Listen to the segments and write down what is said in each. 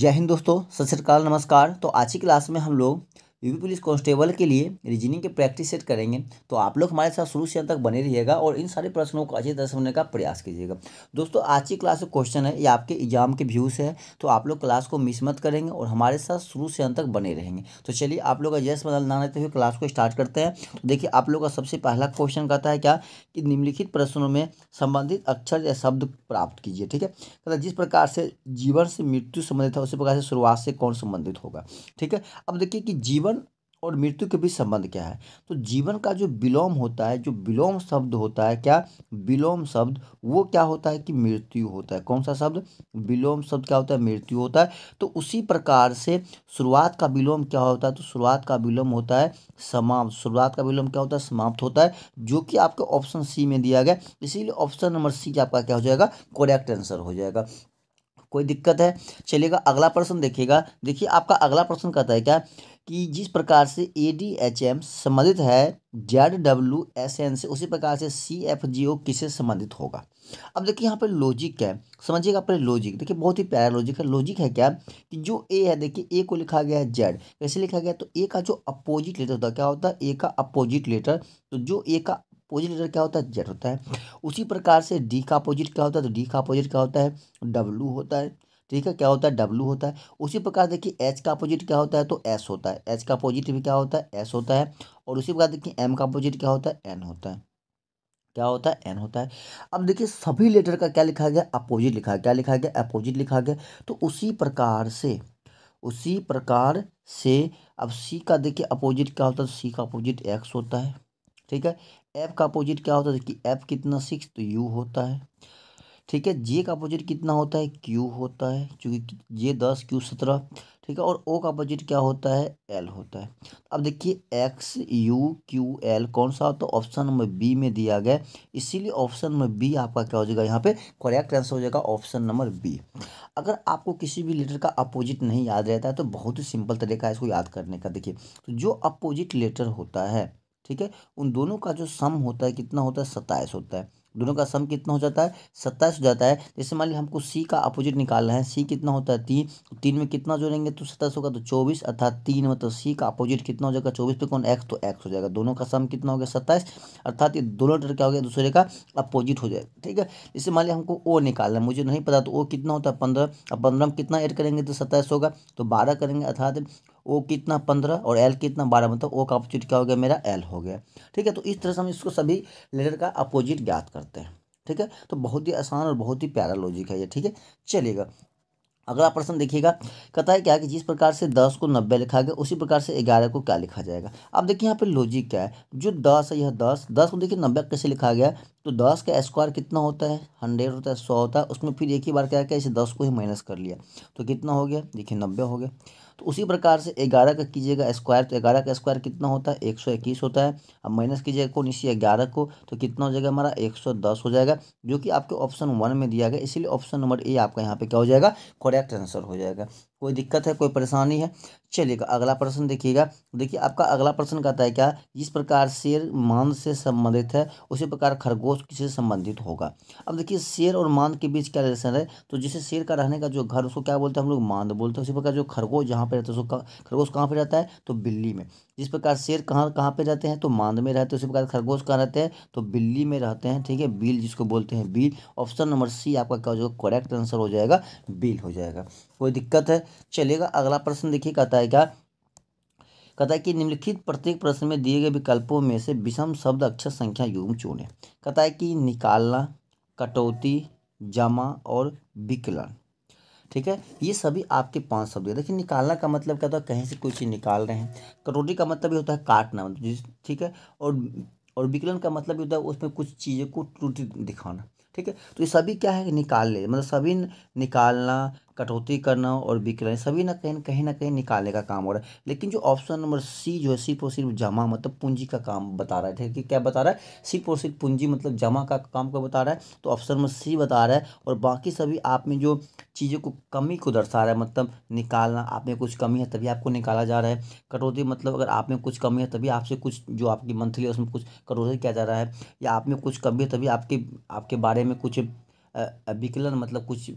जय हिंद दोस्तों सत श्रीकाल नमस्कार तो आज की क्लास में हम लोग यूपी पुलिस कांस्टेबल के लिए रीजनिंग के प्रैक्टिस सेट करेंगे तो आप लोग हमारे साथ शुरू से अंत तक बने रहिएगा और इन सारे प्रश्नों को अच्छी तरह समझने का प्रयास कीजिएगा दोस्तों आज की क्लास का क्वेश्चन है ये आपके एग्जाम के व्यू से है तो आप लोग क्लास को मिस मत करेंगे और हमारे साथ शुरू से अंत तक बने रहेंगे तो चलिए आप लोग का बदल ना लेते हुए क्लास को स्टार्ट करते हैं तो देखिए आप लोग का सबसे पहला क्वेश्चन कहता है क्या कि निम्नलिखित प्रश्नों में संबंधित अक्षर या शब्द प्राप्त कीजिए ठीक है तथा जिस प्रकार से जीवन से मृत्यु संबंधित है उसी प्रकार से शुरुआत से कौन संबंधित होगा ठीक है अब देखिए कि जीवन और मृत्यु के बीच संबंध क्या है तो जीवन का जो विलोम होता है जो विलोम शब्द होता है क्या विलोम शब्द वो क्या होता है कि मृत्यु होता है कौन सा शब्द विलोम शब्द क्या होता है मृत्यु होता है तो उसी प्रकार से शुरुआत का विलोम क्या होता है तो शुरुआत का विलोम होता है समाप्त शुरुआत का विलोम क्या होता है समाप्त होता है जो कि आपके ऑप्शन सी में दिया गया इसीलिए ऑप्शन नंबर सी आपका क्या हो जाएगा करेक्ट आंसर हो जाएगा कोई दिक्कत है चलेगा अगला प्रश्न देखिएगा देखिए आपका अगला प्रश्न कहता है क्या कि जिस प्रकार से ए डी एच एम संबंधित है जेड डब्ल्यू एस एन से उसी प्रकार से सी एफ जी ओ किससे संबंधित होगा अब देखिए यहाँ पर लॉजिक है समझिएगा पहले लॉजिक देखिए बहुत ही प्यारा लॉजिक है लॉजिक है क्या कि जो ए है देखिए ए को लिखा गया है जेड कैसे लिखा गया तो ए का जो अपोजिट लेटर होता है क्या होता है ए का अपोजिट लेटर तो जो ए का अपोजिट लेटर क्या होता है जेड होता है उसी प्रकार से डी का अपोजिट क्या होता है तो डी का अपोजिट क्या होता है डब्लू होता है ठीक है क्या होता है डब्लू होता है उसी प्रकार देखिए एच का अपोजिट क्या होता है तो एस होता है एच का अपोजिट भी क्या होता है एस होता है और उसी प्रकार देखिए एम का अपोजिट क्या होता है एन होता है क्या होता है एन होता है अब देखिए सभी लेटर का क्या लिखा गया अपोजिट लिखा क्या लिखा गया अपोजिट लिखा गया तो उसी प्रकार से उसी प्रकार से अब सी का देखिए अपोजिट क्या होता है सी का अपोजिट एक्स होता है ठीक है एफ का अपोजिट क्या होता है कि एफ कितना सिक्स तो यू होता है ठीक है जे का अपोजिट कितना होता है क्यू होता है क्योंकि जे दस क्यू सत्रह ठीक है और ओ का अपोजिट क्या होता है एल होता है अब देखिए एक्स यू क्यू एल कौन सा होता है ऑप्शन नंबर बी में दिया गया इसीलिए ऑप्शन नंबर बी आपका क्या हो जाएगा यहाँ पे करेक्ट आंसर हो जाएगा ऑप्शन नंबर बी अगर आपको किसी भी लेटर का अपोजिट नहीं याद रहता है तो बहुत ही सिंपल तरीका है इसको याद करने का देखिए तो जो अपोजिट लेटर होता है ठीक है उन दोनों का जो सम होता है कितना होता है सत्ताईस होता है दोनों का सम कितना हो जाता है सत्ताईस हो जाता है जैसे मान ली हमको सी का अपोजिट निकालना है सी कितना होता है तीन तो तीन में कितना जोड़ेंगे तो सत्ताईस होगा तो चौबीस अर्थात तीन मतलब सी का अपोजिट कितना हो जाएगा चौबीस पे कौन एक्स तो एक्स हो जाएगा दोनों का सम कितना हो गया सत्ताईस अर्थात ये दोनों टर क्या हो गया दूसरे का अपोजिट हो जाएगा ठीक है जैसे मान ली हमको ओ निकालना है मुझे नहीं पता तो ओ कितना होता है पंद्रह अब पंद्रह में कितना एड करेंगे तो सत्ताईस होगा तो बारह करेंगे अर्थात ओ कितना पंद्रह और एल कितना बारह मतलब ओ का अपोजिट क्या हो गया मेरा एल हो गया ठीक है तो इस तरह से हम इसको सभी लेटर का अपोजिट ज्ञात करते हैं ठीक है तो बहुत ही आसान और बहुत ही प्यारा लॉजिक है ये ठीक है चलिएगा अगला प्रश्न देखिएगा कहता है क्या कि जिस प्रकार से दस को नब्बे लिखा गया उसी प्रकार से ग्यारह को क्या लिखा जाएगा अब देखिए यहाँ पर लॉजिक क्या है जो दस है यह दस दस को देखिए नब्बे कैसे लिखा गया तो दस का स्क्वायर कितना होता है हंड्रेड होता है सौ होता है उसमें फिर एक ही बार क्या क्या इसे दस को ही माइनस कर लिया तो कितना हो गया देखिए नब्बे हो गया तो उसी प्रकार से ग्यारह का कीजिएगा स्क्वायर तो ग्यारह का स्क्वायर कितना होता है एक सौ इक्कीस होता है अब माइनस कीजिएगा को इसी ग्यारह को तो कितना हो जाएगा हमारा एक सौ दस हो जाएगा जो कि आपके ऑप्शन वन में दिया गया इसलिए ऑप्शन नंबर ए आपका यहाँ पे क्या हो जाएगा करेक्ट आंसर हो जाएगा कोई दिक्कत है कोई परेशानी है चलिएगा अगला प्रश्न देखिएगा देखिए आपका अगला प्रश्न कहता है क्या जिस प्रकार शेर मांद से संबंधित है उसी प्रकार खरगोश किससे संबंधित होगा अब देखिए शेर और मांद के बीच क्या रिलेशन है तो जैसे शेर का रहने का जो घर उसको क्या बोलते हैं हम लोग मांद बोलते हैं उसी प्रकार जो खरगोश जहाँ पर रहता है उसको खरगोश कहाँ पर रहता है तो बिल्ली में जिस प्रकार शेर कहाँ कहाँ पे रहते हैं तो मांद में रहते हैं उसी प्रकार खरगोश कहाँ रहते हैं तो बिल्ली में रहते हैं ठीक है बिल जिसको बोलते हैं बिल ऑप्शन नंबर सी आपका क्या जो करेक्ट आंसर हो जाएगा बिल हो जाएगा कोई दिक्कत है चलेगा अगला प्रश्न देखिए कहता है क्या कहता है कि निम्नलिखित प्रत्येक प्रश्न में दिए गए विकल्पों में से विषम शब्द अक्षर संख्या युग चुने कहता है कि निकालना कटौती जमा और विकलन ठीक है ये सभी आपके पांच शब्द है देखिए निकालना का मतलब क्या होता है कहीं से कोई चीज़ निकाल रहे हैं कटोरी का मतलब ये होता है काटना मतलब ठीक है और और विकलन का मतलब ये होता है उसमें कुछ चीज़ों को त्रुटि दिखाना ठीक है तो ये सभी क्या है निकाल ले मतलब सभी निकालना कटौती करना और विक्रय सभी ना कहीं कहीं ना कहीं निकालने का काम हो रहा है लेकिन जो ऑप्शन नंबर सी जो है सिर्फ और सिर्फ जमा मतलब पूंजी का काम बता रहा है ठीक है क्या बता रहा है सिर्फ और सिर्फ पूंजी मतलब जमा का काम को बता रहा है तो ऑप्शन नंबर सी बता रहा है और बाकी सभी आप में जो चीज़ों को कमी को दर्शा रहा है मतलब निकालना आप में कुछ कमी है तभी आपको निकाला जा रहा है कटौती मतलब अगर आप में कुछ कमी है तभी आपसे कुछ जो आपकी मंथली है उसमें कुछ कटौती किया जा रहा है या आप में कुछ कमी है तभी आपके आपके बारे में कुछ विकलन मतलब कुछ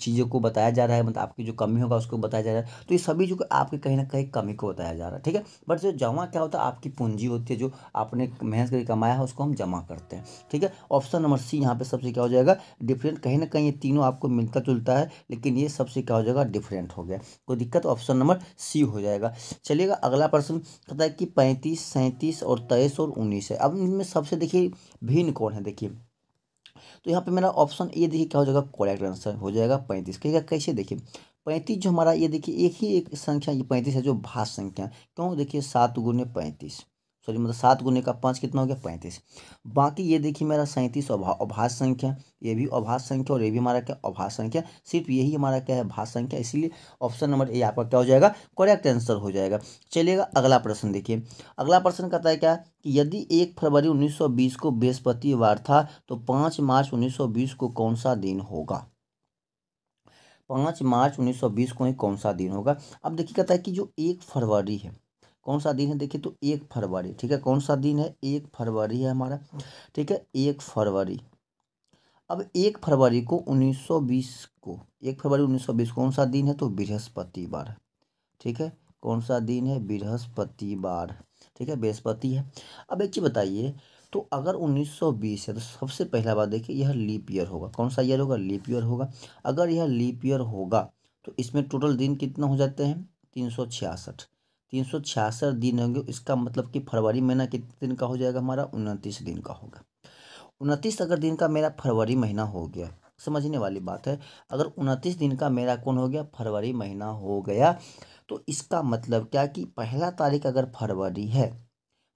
चीज़ों को बताया जा रहा है मतलब आपकी जो कमी होगा उसको बताया जा रहा है तो ये सभी जो आपके कहीं ना कहीं कमी को बताया जा रहा है ठीक है बट जो जमा क्या होता है आपकी पूंजी होती है जो आपने मेहनत करके कमाया है उसको हम जमा करते हैं ठीक है ऑप्शन नंबर सी यहाँ पे सबसे क्या हो जाएगा डिफरेंट कहीं ना कहीं ये तीनों आपको मिलता जुलता है लेकिन ये सबसे क्या हो जाएगा डिफरेंट हो गया कोई दिक्कत ऑप्शन नंबर सी हो जाएगा चलिएगा अगला प्रश्न कहता है कि पैंतीस सैंतीस और तेईस और उन्नीस है अब इनमें सबसे देखिए भिन्न कौन है देखिए तो यहाँ पे मेरा ऑप्शन ए देखिए क्या हो जाएगा करेक्ट आंसर हो जाएगा पैंतीस कहेगा कैसे देखिए पैंतीस जो हमारा ये देखिए एक ही एक संख्या ये पैंतीस है जो भाष संख्या क्यों देखिए सात गुण पैंतीस सॉरी मतलब सात गुने का पाँच कितना हो गया पैंतीस बाकी ये देखिए मेरा सैंतीस अभाष संख्या ये भी अभाष संख्या और ये भी हमारा क्या अभाष संख्या सिर्फ यही हमारा क्या है भाष संख्या इसीलिए ऑप्शन नंबर ए आपका क्या हो जाएगा करेक्ट आंसर हो जाएगा चलिएगा अगला प्रश्न देखिए अगला प्रश्न कहता है क्या कि यदि एक फरवरी उन्नीस को बृहस्पतिवार था तो पाँच मार्च उन्नीस को कौन सा दिन होगा पाँच मार्च 1920 को ही कौन सा दिन होगा अब देखिए कहता है कि जो एक फरवरी है कौन सा दिन है देखिए तो एक फरवरी ठीक है कौन सा दिन है एक फरवरी है हमारा ठीक है एक फरवरी अब एक फरवरी को 1920 को एक फरवरी 1920 कौन सा दिन है तो बृहस्पतिवार ठीक है कौन सा दिन है बृहस्पतिवार ठीक है बृहस्पति है अब एक चीज़ बताइए तो अगर 1920 है तो सबसे पहला बात देखिए यह लीप ईयर होगा कौन सा ईयर होगा लीप ईयर होगा अगर यह लीप ईयर होगा तो इसमें टोटल दिन कितना हो जाते हैं तीन सौ छियासठ तीन सौ छियासठ दिन होंगे इसका मतलब कि फरवरी महीना कितने दिन का हो जाएगा हमारा उनतीस दिन का होगा उनतीस अगर दिन का मेरा फरवरी महीना हो गया समझने वाली बात है अगर उनतीस दिन का मेरा कौन हो गया फरवरी महीना हो गया तो इसका मतलब क्या कि पहला तारीख अगर फरवरी है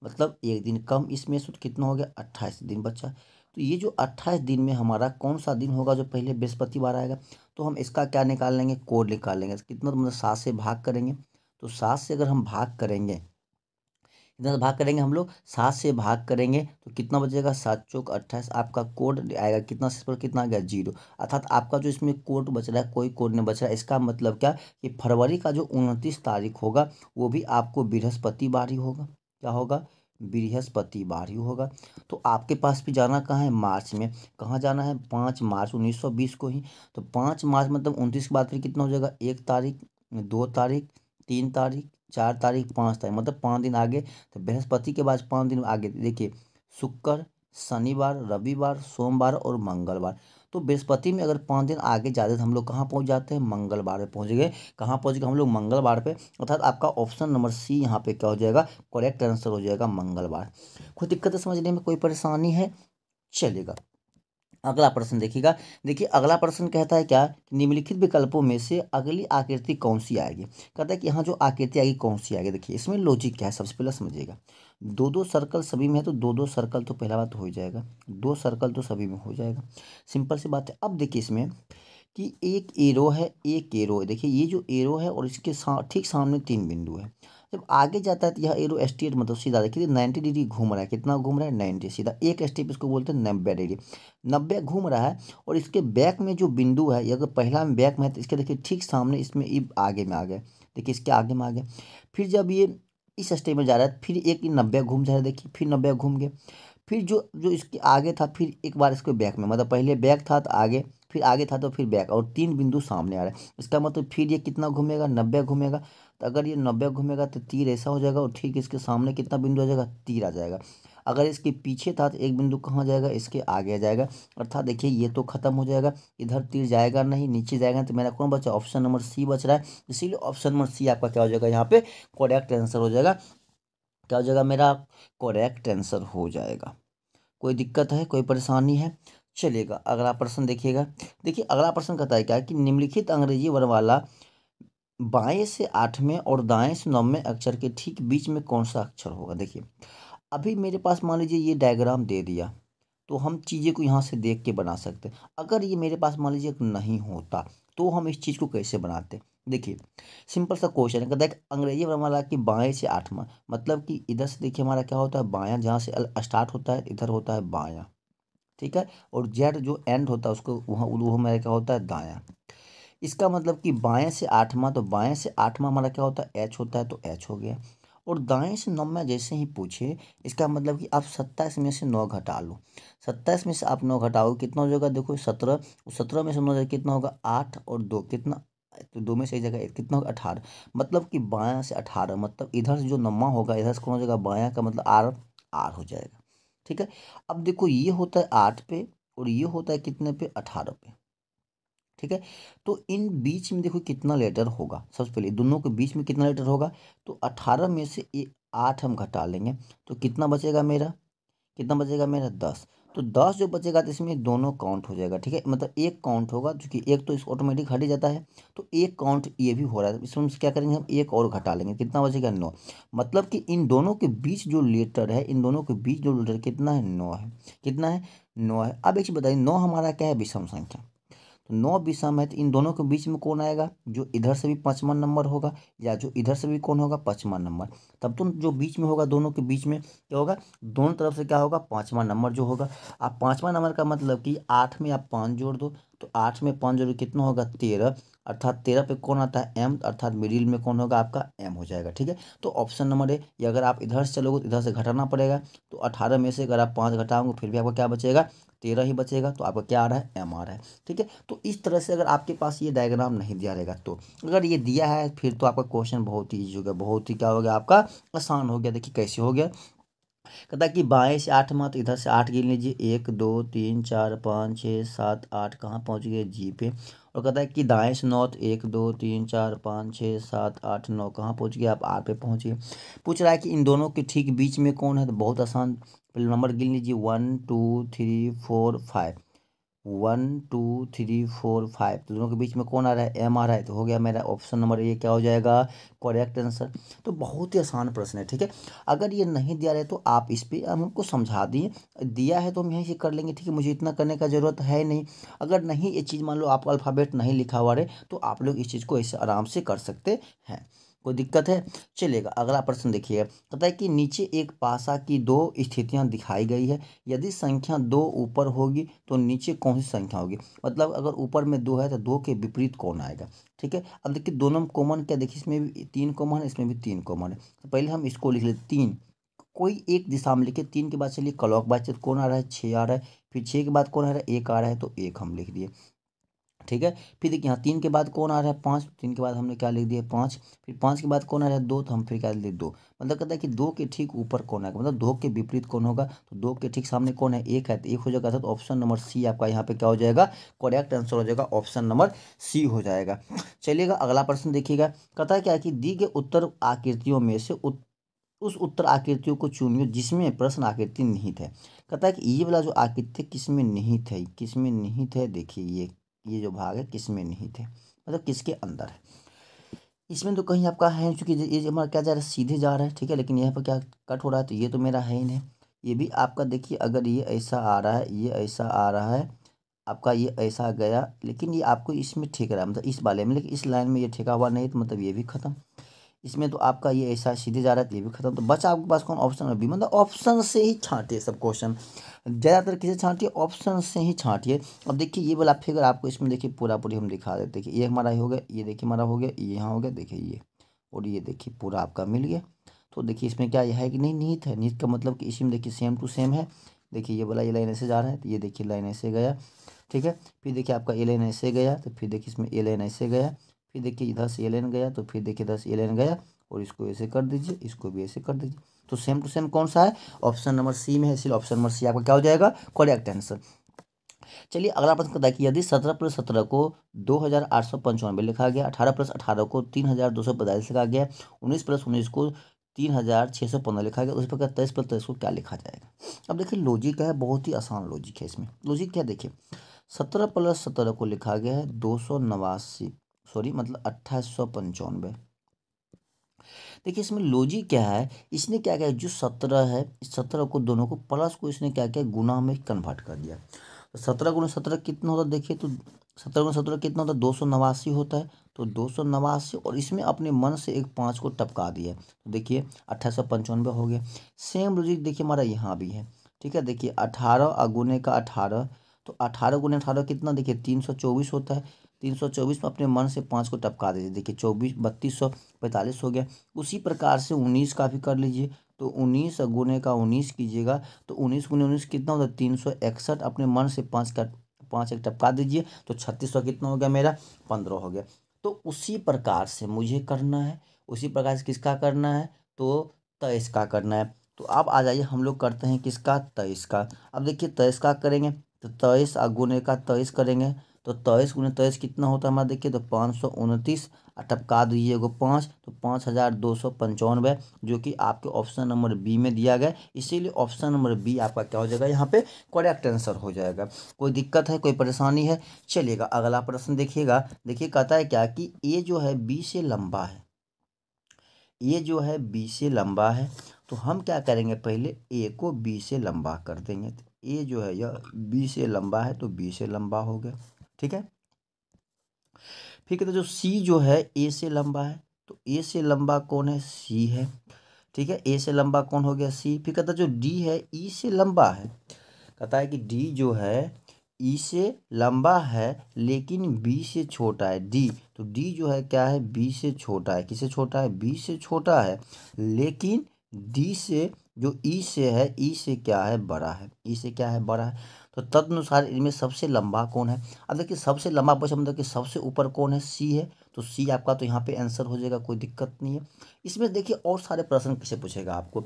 मतलब एक दिन कम इसमें सुध कितना हो गया अट्ठाईस दिन बचा तो ये जो अट्ठाईस दिन में हमारा कौन सा दिन होगा जो पहले बृहस्पतिवार आएगा तो हम इसका क्या निकाल लेंगे कोड निकाल लेंगे कितना मतलब सात से भाग करेंगे तो सात से अगर हम भाग करेंगे कितना भाग करेंगे हम लोग सात से भाग करेंगे तो कितना बचेगा सात चौक अट्ठाईस आपका कोड आएगा कितना से पर कितना गया जीरो अर्थात आपका जो इसमें कोड बच रहा है कोई कोड नहीं बच रहा है इसका मतलब क्या कि फरवरी का जो उनतीस तारीख होगा वो भी आपको बार ही होगा क्या होगा बार ही होगा तो आपके पास भी जाना कहाँ है मार्च में कहाँ जाना है पाँच मार्च उन्नीस को ही तो पाँच मार्च मतलब उनतीस के बाद फिर कितना हो जाएगा एक तारीख दो तारीख तीन तारीख चार तारीख पाँच तारीख मतलब पाँच दिन आगे तो बृहस्पति के बाद पाँच दिन आगे देखिए शुक्र शनिवार रविवार सोमवार और मंगलवार तो बृहस्पति में अगर पाँच दिन आगे जाते तो हम लोग कहाँ पहुँच जाते हैं मंगलवार पे पहुँच गए कहाँ पहुँच गए हम लोग मंगलवार पे अर्थात आपका ऑप्शन नंबर सी यहाँ पे क्या हो जाएगा करेक्ट आंसर हो जाएगा मंगलवार कोई दिक्कत समझने में कोई परेशानी है चलेगा अगला प्रश्न देखिएगा देखिए अगला प्रश्न कहता है क्या निम्नलिखित विकल्पों में से अगली आकृति कौन सी आएगी कहता है कि यहाँ जो आकृति आएगी कौन सी आएगी देखिए इसमें लॉजिक क्या है सबसे पहले समझिएगा दो दो सर्कल सभी में है तो दो दो सर्कल तो पहला बात हो जाएगा दो सर्कल तो सभी में हो जाएगा सिंपल सी बात है अब देखिए इसमें कि एक एरो है एक एरो है देखिए ये जो एरो है और इसके ठीक सामने तीन बिंदु है जब आगे जाता है तो यह एरो एस्टेट मतलब सीधा देखिए नाइन्टी तो डिग्री घूम रहा है कितना घूम रहा है नाइन्टी सीधा एक स्टेप इसको बोलते हैं नब्बे डिग्री नब्बे घूम रहा है और इसके बैक में जो बिंदु है अगर पहला में बैक में है तो इसके देखिए ठीक सामने इसमें आगे में आ गया देखिए इसके आगे में आ गया फिर जब ये इस स्टेप में जा रहा है फिर एक नब्बे घूम जा रहा है देखिए फिर नब्बे घूम गए फिर जो जो इसके आगे था फिर एक बार इसको बैक में मतलब पहले बैक था तो आगे फिर आगे था तो फिर बैक और तीन बिंदु सामने आ रहा है इसका मतलब फिर ये कितना घूमेगा नब्बे घूमेगा तो अगर ये नब्बे घूमेगा तो तीर ऐसा हो जाएगा और ठीक इसके सामने कितना बिंदु आ जाएगा तीर आ जाएगा अगर इसके पीछे था तो एक बिंदु कहाँ जाएगा इसके आगे आ जाएगा अर्थात देखिए ये तो खत्म हो जाएगा इधर तीर जाएगा नहीं नीचे जाएगा तो मेरा कौन बचा ऑप्शन नंबर सी बच रहा है इसीलिए ऑप्शन नंबर सी आपका क्या हो जाएगा यहाँ पे करेक्ट आंसर हो जाएगा क्या हो जाएगा मेरा करेक्ट आंसर हो जाएगा कोई दिक्कत है कोई परेशानी है चलेगा अगला प्रश्न देखिएगा देखिए अगला प्रश्न कहता है क्या कि निम्नलिखित अंग्रेजी वर्णमाला बाएं से आठवें और दाएं से नौवें अक्षर के ठीक बीच में कौन सा अक्षर होगा देखिए अभी मेरे पास मान लीजिए ये डायग्राम दे दिया तो हम चीज़ें को यहाँ से देख के बना सकते हैं अगर ये मेरे पास मान लीजिए नहीं होता तो हम इस चीज़ को कैसे बनाते देखिए सिंपल सा क्वेश्चन है कहता है अंग्रेजी में हमारा कि बाएं से आठवां मतलब कि इधर से देखिए हमारा क्या होता है बायां जहाँ से स्टार्ट होता है इधर होता है बायां ठीक है और जेड जो एंड होता है उसको वहाँ वो हमारा क्या होता है दायां इसका मतलब कि बाएं से आठवां तो बाएं से आठवां हमारा क्या होता है एच होता है तो एच हो गया और दाएं से नौ में जैसे ही पूछे इसका मतलब कि आप सत्ताईस में से नौ घटा लो सत्ताईस में से आप नौ घटाओ कितना हो जाएगा देखो सत्रह सत्रह में से नौ कितना होगा आठ और दो कितना तो दो में से एक जगह कितना होगा अठारह मतलब कि बायां से अठारह मतलब इधर से जो नम्मा होगा इधर से कौन हो जाएगा बायां का मतलब आर आर हो जाएगा ठीक है अब देखो ये होता है आठ पे और ये होता है कितने पे अठारह पे ठीक है तो इन बीच में देखो कितना लेटर होगा सबसे पहले दोनों के बीच में कितना लेटर होगा तो अठारह में से ये आठ हम घटा लेंगे तो कितना बचेगा मेरा कितना बचेगा मेरा दस तो दस जो बचेगा तो इसमें दोनों काउंट हो जाएगा ठीक है मतलब एक काउंट होगा क्योंकि एक तो इस ऑटोमेटिक हट ही जाता है तो एक काउंट ये भी हो रहा है इसमें क्या करेंगे हम एक और घटा लेंगे कितना बचेगा नौ मतलब कि इन दोनों के बीच जो लेटर है इन दोनों के बीच जो लेटर कितना है नौ है कितना है नौ है अब एक चीज़ बताइए नौ हमारा क्या है विषम संख्या नौ विषम है तो इन दोनों के बीच में कौन आएगा जो इधर से भी पचपन नंबर होगा या जो इधर से भी कौन होगा पचपन नंबर तब तो जो बीच में होगा दोनों के बीच में क्या होगा दोनों तरफ से क्या होगा पाँचवा नंबर जो होगा आप पाँचवा नंबर का मतलब कि आठ में आप पाँच जोड़ दो तो आठ में पाँच जोड़ कितना होगा तेरह अर्थात तेरह पे कौन आता है एम अर्थात मिडिल में कौन होगा आपका एम हो जाएगा ठीक है तो ऑप्शन नंबर ए ये अगर आप इधर से चलोगे तो इधर से घटाना पड़ेगा तो अठारह में से अगर आप पाँच घटाओगे फिर भी आपका क्या बचेगा तेरह ही बचेगा तो आपका क्या आ रहा है एम आ रहा है ठीक है तो इस तरह से अगर आपके पास ये डायग्राम नहीं दिया रहेगा तो अगर ये दिया है फिर तो आपका क्वेश्चन बहुत ही ईजी हो गया बहुत ही क्या हो गया आपका आसान हो गया देखिए कैसे हो गया कहता कि बाएं से आठ मत इधर से आठ गिन लीजिए एक दो तीन चार पाँच छः सात आठ कहाँ पहुँच गए जी पे और कहता है कि दाएं से नौ तो एक दो तीन चार पाँच छः सात आठ नौ कहाँ पहुँच गए आप आर पे पहुँचिए पूछ रहा है कि इन दोनों के ठीक बीच में कौन है तो बहुत आसान पहले नंबर गिन लीजिए one two three four five one two three four five तो दोनों के बीच में कौन आ रहा है एम आ रहा है तो हो गया मेरा ऑप्शन नंबर ये क्या हो जाएगा करेक्ट आंसर तो बहुत ही आसान प्रश्न है ठीक है अगर ये नहीं दिया रहे तो आप इस पर हम उनको समझा दिए दिया है तो हम यहीं से कर लेंगे ठीक है मुझे इतना करने का ज़रूरत है नहीं अगर नहीं ये चीज़ मान लो आपका अल्फ़ाबेट नहीं लिखा हुआ रहे तो आप लोग इस चीज़ को ऐसे आराम से कर सकते हैं कोई दिक्कत है चलेगा अगला प्रश्न देखिए कहता है कि नीचे एक पासा की दो स्थितियां दिखाई गई है यदि संख्या दो ऊपर होगी तो नीचे कौन सी संख्या होगी मतलब अगर ऊपर में दो है तो दो के विपरीत कौन आएगा ठीक है अब देखिए दोनों में कॉमन क्या देखिए इसमें भी तीन कॉमन है इसमें भी तीन कॉमन है तो पहले हम इसको लिख लेते तीन कोई एक दिशा में लिखे तीन के बाद चलिए क्लॉक बातचीत कौन आ रहा है छः आ रहा है फिर छः के बाद कौन आ रहा है एक आ रहा है तो एक हम लिख दिए ठीक है फिर देखिए यहाँ तीन के बाद कौन आ रहा है पाँच तीन के बाद हमने क्या लिख दिया पाँच फिर पाँच के बाद कौन आ रहा है दो तो हम फिर क्या लिख दो मतलब कहता है कि दो के ठीक ऊपर कौन आएगा मतलब दो के विपरीत कौन होगा तो दो के ठीक सामने कौन है एक है तो एक हो जाएगा तो ऑप्शन नंबर सी आपका यहाँ पे क्या हो जाएगा करेक्ट आंसर हो जाएगा ऑप्शन नंबर सी हो जाएगा चलिएगा अगला प्रश्न देखिएगा कहता है क्या कि दी के उत्तर आकृतियों में से उस उत्तर आकृतियों को चुनियो जिसमें प्रश्न आकृति निहित है कहता है कि ये वाला जो आकृति किसमें निहित है किसमें निहित है देखिए ये ये जो भाग है किस में नहीं थे मतलब किसके अंदर है इसमें तो कहीं आपका है चूँकि ये हमारा क्या जा रहा है सीधे जा रहा है ठीक है लेकिन यहाँ पर क्या कट हो रहा है तो ये तो मेरा है ही नहीं ये भी आपका देखिए अगर ये ऐसा आ रहा है ये ऐसा आ रहा है आपका ये ऐसा गया लेकिन ये आपको इसमें ठेक रहा है मतलब इस वाले में लेकिन इस लाइन में ये ठेका हुआ नहीं तो मतलब ये भी ख़त्म इसमें तो आपका ये ऐसा सीधे जा रहा है तो ये भी खत्म तो बचा आपके पास कौन ऑप्शन और बी मतलब ऑप्शन से ही छांटिए सब क्वेश्चन ज़्यादातर किसे छांटिए ऑप्शन से ही छांटिए अब देखिए ये वाला फिगर आपको इसमें देखिए पूरा पूरी हम दिखा देते देखिए ये हमारा हो गया ये देखिए हमारा हो गया ये यहाँ हो गया देखिए ये और ये देखिए पूरा आपका मिल गया तो देखिए इसमें क्या यह है कि नहीं नीत है नीत का मतलब कि इसी में देखिए सेम टू सेम है देखिए ये वाला ये लाइन ऐसे जा रहा है तो ये देखिए लाइन ऐसे गया ठीक है फिर देखिए आपका ए लाइन ऐसे गया तो फिर देखिए इसमें ए लाइन ऐसे गया फिर देखिए इधर से एल गया तो फिर देखिए इधर से एल गया और इसको ऐसे कर दीजिए इसको भी ऐसे कर दीजिए तो सेम टू सेम कौन सा है ऑप्शन नंबर सी में है इसलिए ऑप्शन नंबर सी आपका क्या हो जाएगा करेक्ट आंसर चलिए अगला प्रश्न कहता है कि यदि सत्रह प्लस सत्रह को दो हज़ार आठ सौ पंचानवे लिखा गया अठारह प्लस अठारह को तीन हज़ार दो सौ पैंतालीस लिखा गया उन्नीस प्लस उन्नीस को तीन हज़ार छः सौ पंद्रह लिखा गया उस प्रकार तेईस प्लस तेईस को क्या लिखा जाएगा अब देखिए लॉजिक है बहुत ही आसान लॉजिक है इसमें लॉजिक क्या देखिए सत्रह प्लस सत्रह को लिखा गया है दो सौ नवासी सॉरी मतलब अट्ठाईस सौ पंचानवे देखिए इसमें लॉजी क्या है इसने क्या किया जो सत्रह है सत्रह को दोनों को प्लस को इसने क्या किया गुना में कन्वर्ट कर दिया तो सत्रह गुना सत्रह कितना होता है देखिए तो सत्रह गुना सत्रह कितना होता है दो सौ नवासी होता है तो दो सौ नवासी और इसमें अपने मन से एक पाँच को टपका दिया तो देखिए अट्ठाईस सौ पंचानवे हो गया सेम लॉजिक देखिए हमारा यहाँ भी है ठीक है देखिए अठारह अगुने का अठारह तो अठारह गुने अठारह कितना देखिए तीन सौ चौबीस होता है तीन सौ चौबीस में अपने मन से पाँच को टपका दीजिए देखिए चौबीस बत्तीस सौ पैंतालीस हो गया उसी प्रकार से उन्नीस का भी कर लीजिए तो उन्नीस गुने का उन्नीस कीजिएगा तो उन्नीस गुने उन्नीस कितना होता है तीन सौ इकसठ अपने मन से पाँच का पाँच एक टपका दीजिए तो छत्तीस सौ कितना हो गया मेरा पंद्रह हो गया तो उसी प्रकार से मुझे करना है उसी प्रकार से किसका करना है तो तेईस का करना है तो आप आ जाइए हम लोग करते हैं किसका तेईस का अब देखिए तेईस का करेंगे तो तेईस गुने का तेईस करेंगे तो तेईस गुना तेईस कितना होता है हमारा देखिए तो पाँच सौ उनतीस टपका दीजिए गो पाँच तो पाँच हज़ार दो सौ पंचानवे जो कि आपके ऑप्शन नंबर बी में दिया गया इसीलिए ऑप्शन नंबर बी आपका क्या हो जाएगा यहाँ पे करेक्ट आंसर हो जाएगा कोई दिक्कत है कोई परेशानी है चलिएगा अगला प्रश्न देखिएगा देखिए कहता है क्या कि ए जो है बी से लंबा है ए जो है बी से लंबा है तो हम क्या करेंगे पहले ए को बी से लंबा कर देंगे तो ए जो है यह बी से लंबा है तो बी से लंबा हो गया ठीक है फिर कहते जो सी जो है ए से लंबा है तो ए से लंबा कौन है सी है ठीक है ए से लंबा कौन हो गया सी फिर कहता जो डी है ई e से लंबा है कहता है कि डी जो है ई e से लंबा है लेकिन बी से छोटा है डी तो डी जो है क्या है बी से छोटा है किसे छोटा है बी से छोटा है लेकिन डी से जो ई e से है ई से क्या है बड़ा है ई से क्या है बड़ा है तो तदनुसार इनमें सबसे लंबा कौन है अब देखिए सबसे लंबा प्रश्न मतलब कि सबसे ऊपर कौन है सी है तो सी आपका तो यहाँ पे आंसर हो जाएगा कोई दिक्कत नहीं है इसमें देखिए और सारे प्रश्न किसे पूछेगा आपको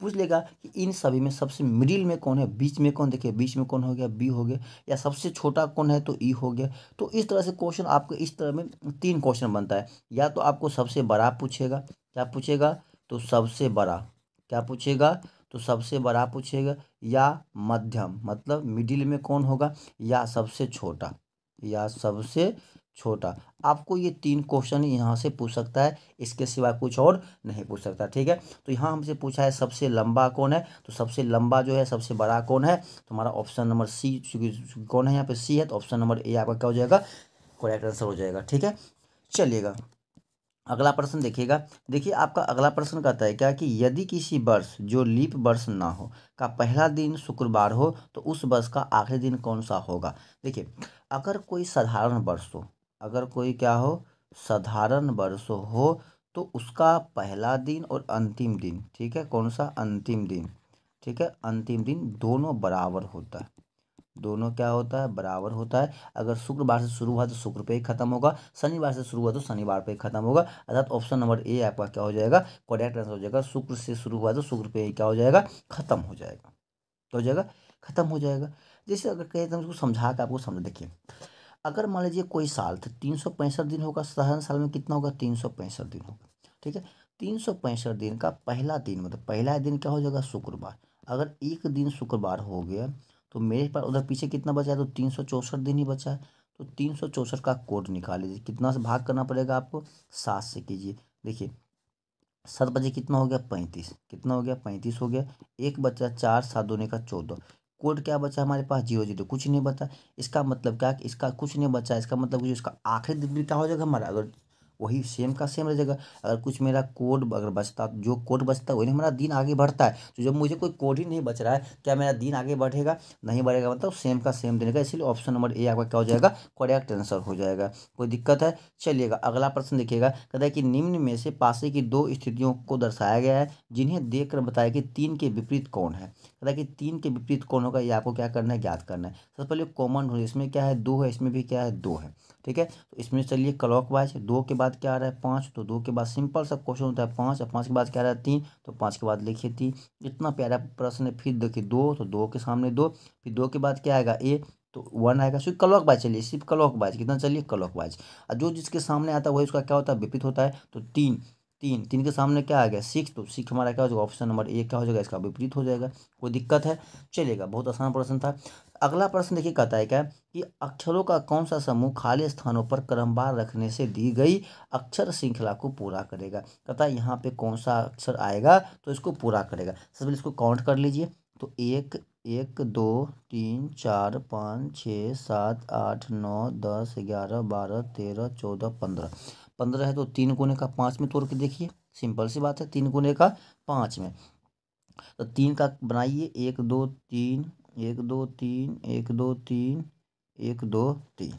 पूछ लेगा कि इन सभी में सबसे मिडिल में कौन है बीच में कौन देखिए बीच में कौन हो गया बी हो गया या सबसे छोटा कौन है तो ई e हो गया तो इस तरह से क्वेश्चन आपको इस तरह में तीन क्वेश्चन बनता है या तो आपको सबसे बड़ा पूछेगा क्या पूछेगा तो सबसे बड़ा क्या पूछेगा तो सबसे बड़ा पूछेगा या मध्यम मतलब मिडिल में कौन होगा या सबसे छोटा या सबसे छोटा आपको ये तीन क्वेश्चन यहाँ से पूछ सकता है इसके सिवा कुछ और नहीं पूछ सकता ठीक है तो यहाँ हमसे पूछा है सबसे लंबा कौन है तो सबसे लंबा जो है सबसे बड़ा कौन है तो हमारा ऑप्शन नंबर सी चूँकि कौन है यहाँ पे सी है तो ऑप्शन नंबर ए आपका क्या हो जाएगा करेक्ट आंसर हो जाएगा ठीक है चलिएगा अगला प्रश्न देखिएगा देखिए आपका अगला प्रश्न कहता है क्या कि यदि किसी वर्ष जो लीप वर्ष ना हो का पहला दिन शुक्रवार हो तो उस वर्ष का आखिरी दिन कौन सा होगा देखिए अगर कोई साधारण वर्ष हो अगर कोई क्या हो साधारण वर्ष हो तो उसका पहला दिन और अंतिम दिन ठीक है कौन सा अंतिम दिन ठीक है अंतिम दिन दोनों बराबर होता है दोनों क्या होता है बराबर होता है अगर शुक्रवार से शुरू हुआ तो शुक्र पे ही खत्म होगा शनिवार से शुरू हुआ तो शनिवार पे ही खत्म होगा अर्थात ऑप्शन नंबर ए आपका क्या हो जाएगा करेक्ट आंसर हो जाएगा शुक्र से शुरू हुआ तो शुक्र पे ही क्या हो जाएगा खत्म हो जाएगा क्या हो जाएगा खत्म हो जाएगा जैसे अगर कहें तो उसको समझा के आपको समझ देखिए अगर मान लीजिए कोई साल तो तीन सौ पैंसठ दिन होगा साधारण साल में कितना होगा तीन सौ पैंसठ दिन होगा ठीक है तीन सौ पैंसठ दिन का पहला दिन मतलब पहला दिन क्या हो जाएगा शुक्रवार अगर एक दिन शुक्रवार हो गया तो मेरे पास उधर पीछे कितना बचा है तो तीन सौ चौंसठ दिन ही बचा है तो तीन सौ चौंसठ का कोड निकाल लीजिए कितना से भाग करना पड़ेगा आपको सात से कीजिए देखिए सात बजे कितना हो गया पैंतीस कितना हो गया पैंतीस हो गया एक बचा चार सात दोने का चौदह कोड क्या बचा हमारे पास जीरो जीरो कुछ नहीं बचा इसका मतलब क्या इसका कुछ नहीं बचा इसका मतलब कुछ इसका आखिरी दिन क्या हो जाएगा हमारा अगर वही सेम का सेम रह जाएगा अगर कुछ मेरा कोड अगर बचता जो कोड बचता है वही हमारा दिन आगे बढ़ता है तो जब मुझे कोई कोड ही नहीं बच रहा है क्या मेरा दिन आगे बढ़ेगा नहीं बढ़ेगा मतलब सेम का सेम देने का इसलिए ऑप्शन नंबर ए आपका क्या हो जाएगा करेक्ट आंसर हो जाएगा कोई दिक्कत है चलिएगा अगला प्रश्न देखिएगा कहता है कि निम्न में से पासे की दो स्थितियों को दर्शाया गया है जिन्हें देखकर बताया कि तीन के विपरीत कौन है कहता है कि तीन के विपरीत कौन होगा ये आपको क्या करना है ज्ञात करना है सबसे पहले कॉमन हो इसमें क्या है दो है इसमें भी क्या है दो है ठीक है तो इसमें चलिए क्लॉक वाइज दो के बाद क्या आ रहा है पाँच तो दो के बाद सिंपल सा क्वेश्चन होता है पाँच और पाँच के बाद क्या आ रहा है तीन तो पाँच के बाद लिखिए तीन इतना प्यारा प्रश्न है फिर देखिए दो तो दो के सामने दो फिर दो के बाद क्या आएगा ए तो वन आएगा सिर्फ क्लॉक वाइज चलिए सिर्फ क्लॉक वाइज कितना चलिए क्लॉक वाइज और जो जिसके सामने आता है वही उसका क्या होता है विपरीत होता है तो तीन तीन तीन के सामने क्या आ गया सिक्स तो सिक्स हमारा क्या हो जाएगा ऑप्शन नंबर ए क्या हो जाएगा इसका विपरीत हो जाएगा कोई दिक्कत है चलेगा बहुत आसान प्रश्न था अगला प्रश्न देखिए कहता है क्या कि अक्षरों का कौन सा समूह खाली स्थानों पर क्रमवार रखने से दी गई अक्षर श्रृंखला को पूरा करेगा कहता है यहाँ पे कौन सा अक्षर आएगा तो इसको पूरा करेगा सबसे पहले इसको काउंट कर लीजिए तो एक एक दो तीन चार पाँच छः सात आठ नौ दस ग्यारह बारह तेरह चौदह पंद्रह पंद्रह है तो तीन गुने का पाँच में तोड़ के देखिए सिंपल सी बात है तीन गुने का पाँच में तो तीन का बनाइए एक दो तीन एक दो तीन एक दो तीन एक दो तीन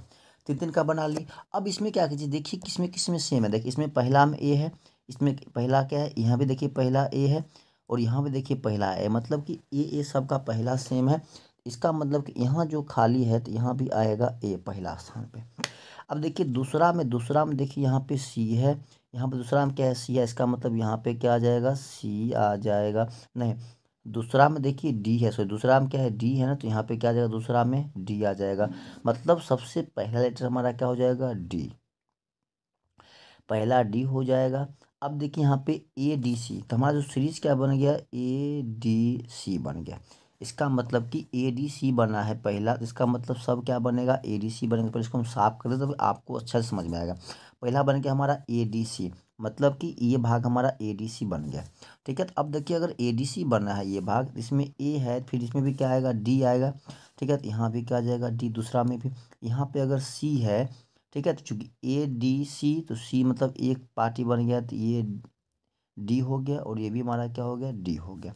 तीन तीन का बना ली अब इसमें क्या कीजिए देखिए किसमें किसमें सेम है देखिए इसमें पहला में ए है इसमें पहला क्या है यहाँ भी देखिए पहला ए है और यहाँ भी देखिए पहला ए मतलब कि ए ए सब का पहला सेम है इसका मतलब कि यहाँ जो खाली है तो यहाँ भी आएगा ए पहला स्थान पे अब देखिए दूसरा में दूसरा में देखिए यहाँ पे सी है यहाँ पे दूसरा में क्या है सी है इसका मतलब यहाँ पे क्या आ जाएगा सी आ जाएगा नहीं दूसरा में देखिए डी है सॉरी दूसरा में क्या है डी है ना तो यहाँ पे क्या आ जाएगा दूसरा में डी आ जाएगा मतलब सबसे पहला लेटर हमारा क्या हो जाएगा डी पहला डी हो जाएगा अब देखिए यहाँ पे ए डी सी तो हमारा जो सीरीज क्या बन गया ए डी सी बन गया इसका मतलब कि ए डी सी बना है पहला तो इसका मतलब सब क्या बनेगा ए डी सी बनेगा पर इसको हम साफ कर तो आपको अच्छा से समझ में आएगा पहला बन गया हमारा ए डी सी मतलब कि ये भाग हमारा ए डी सी बन गया ठीक है तो अब देखिए अगर ए डी सी बना है ये भाग इसमें ए है फिर इसमें भी क्या आएगा डी आएगा ठीक है तो यहाँ भी क्या आ जाएगा डी दूसरा में भी यहाँ पे अगर सी है ठीक है तो चूँकि ए डी सी तो सी मतलब एक पार्टी बन गया तो ये डी हो गया और ये भी हमारा क्या हो गया डी हो गया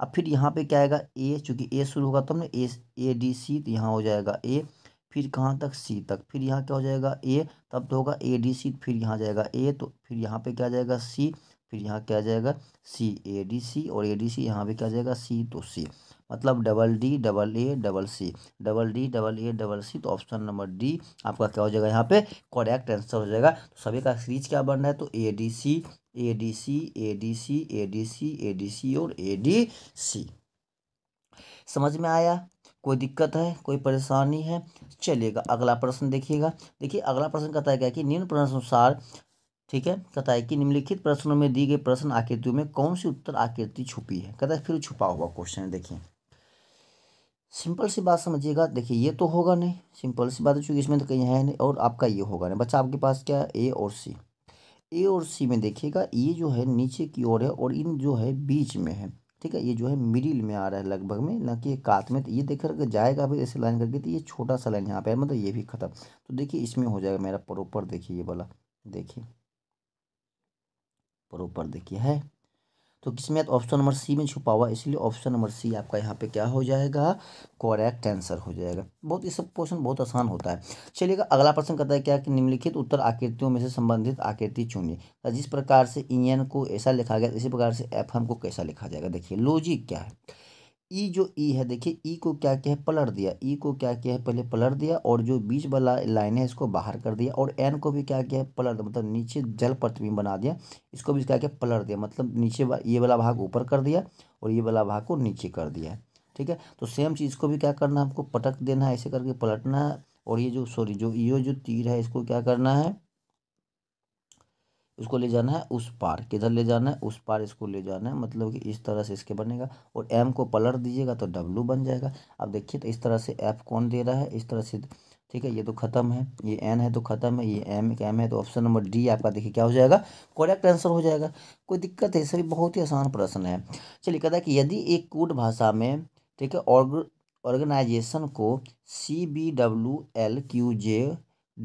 अब फिर यहाँ पे क्या आएगा ए चूँकि ए शुरू होगा तो हमने ए ए डी सी तो यहाँ हो जाएगा ए फिर कहाँ तक सी तक फिर यहाँ क्या हो जाएगा ए तब तो होगा ए डी सी फिर यहाँ जाएगा ए तो फिर यहाँ पे क्या जाएगा सी फिर यहाँ क्या जाएगा सी ए डी सी और ए डी सी यहाँ पे क्या जाएगा सी तो सी मतलब double D double A double C double D double A double C तो ऑप्शन नंबर डी आपका क्या हो जाएगा यहाँ पे करेक्ट आंसर हो जाएगा तो सभी का सीरीज क्या बन रहा है तो A D C A D C A D C A D C A D C और ए डी सी समझ में आया कोई दिक्कत है कोई परेशानी है चलेगा अगला प्रश्न देखिएगा देखिए अगला प्रश्न कहता है क्या कि निम्न अनुसार ठीक है कहता है कि निम्नलिखित प्रश्नों में दी गई प्रश्न आकृतियों में कौन सी उत्तर आकृति छुपी है कहता है फिर छुपा हुआ क्वेश्चन है देखिए सिंपल सी बात समझिएगा देखिए ये तो होगा नहीं सिंपल सी बात है चूँकि इसमें तो कहीं है नहीं और आपका ये होगा नहीं बच्चा आपके पास क्या है ए और सी ए और सी में देखिएगा ये जो है नीचे की ओर है और इन जो है बीच में है ठीक है ये जो है मिडिल में आ रहा है लगभग में ना कि कात में तो ये देखकर अगर जाएगा फिर ऐसे लाइन करके तो ये छोटा सा लाइन यहाँ पे मतलब ये भी खत्म तो देखिए इसमें हो जाएगा मेरा प्रॉपर देखिए ये वाला देखिए प्रॉपर देखिए है तो किसमें ऑप्शन नंबर सी में छुपा हुआ इसलिए ऑप्शन नंबर सी आपका यहाँ पे क्या हो जाएगा करेक्ट आंसर हो जाएगा बहुत ये सब क्वेश्चन बहुत आसान होता है चलिएगा अगला प्रश्न कहता है क्या कि निम्नलिखित उत्तर आकृतियों में से संबंधित आकृति चुनिए तो जिस प्रकार से ई e को ऐसा लिखा गया इसी प्रकार से एफ को कैसा लिखा जाएगा देखिए लॉजिक क्या है ई जो ई है देखिए ई को क्या किया है पलट दिया ई को क्या किया है पहले पलट दिया और जो बीच वाला लाइन है इसको बाहर कर दिया और एन को भी क्या किया है पलट मतलब नीचे जल प्रतिबिंब बना दिया इसको भी क्या किया पलट दिया मतलब नीचे ये वाला भाग ऊपर कर दिया और ये वाला भाग को नीचे कर दिया ठीक है तो सेम चीज़ को भी क्या करना है आपको पटक देना है ऐसे करके पलटना है और ये जो सॉरी जो ये जो तीर है इसको क्या करना है उसको ले जाना है उस पार किधर ले जाना है उस पार इसको ले जाना है मतलब कि इस तरह से इसके बनेगा और एम को पलट दीजिएगा तो डब्लू बन जाएगा अब देखिए तो इस तरह से एफ कौन दे रहा है इस तरह से ठीक है ये तो खत्म है ये एन है तो खत्म है ये एम एम है तो ऑप्शन नंबर डी आपका देखिए क्या हो जाएगा करेक्ट आंसर हो जाएगा कोई दिक्कत है सभी बहुत ही आसान प्रश्न है चलिए कहता है कि यदि एक कूट भाषा में ठीक है ऑर्गेनाइजेशन को C B W L Q J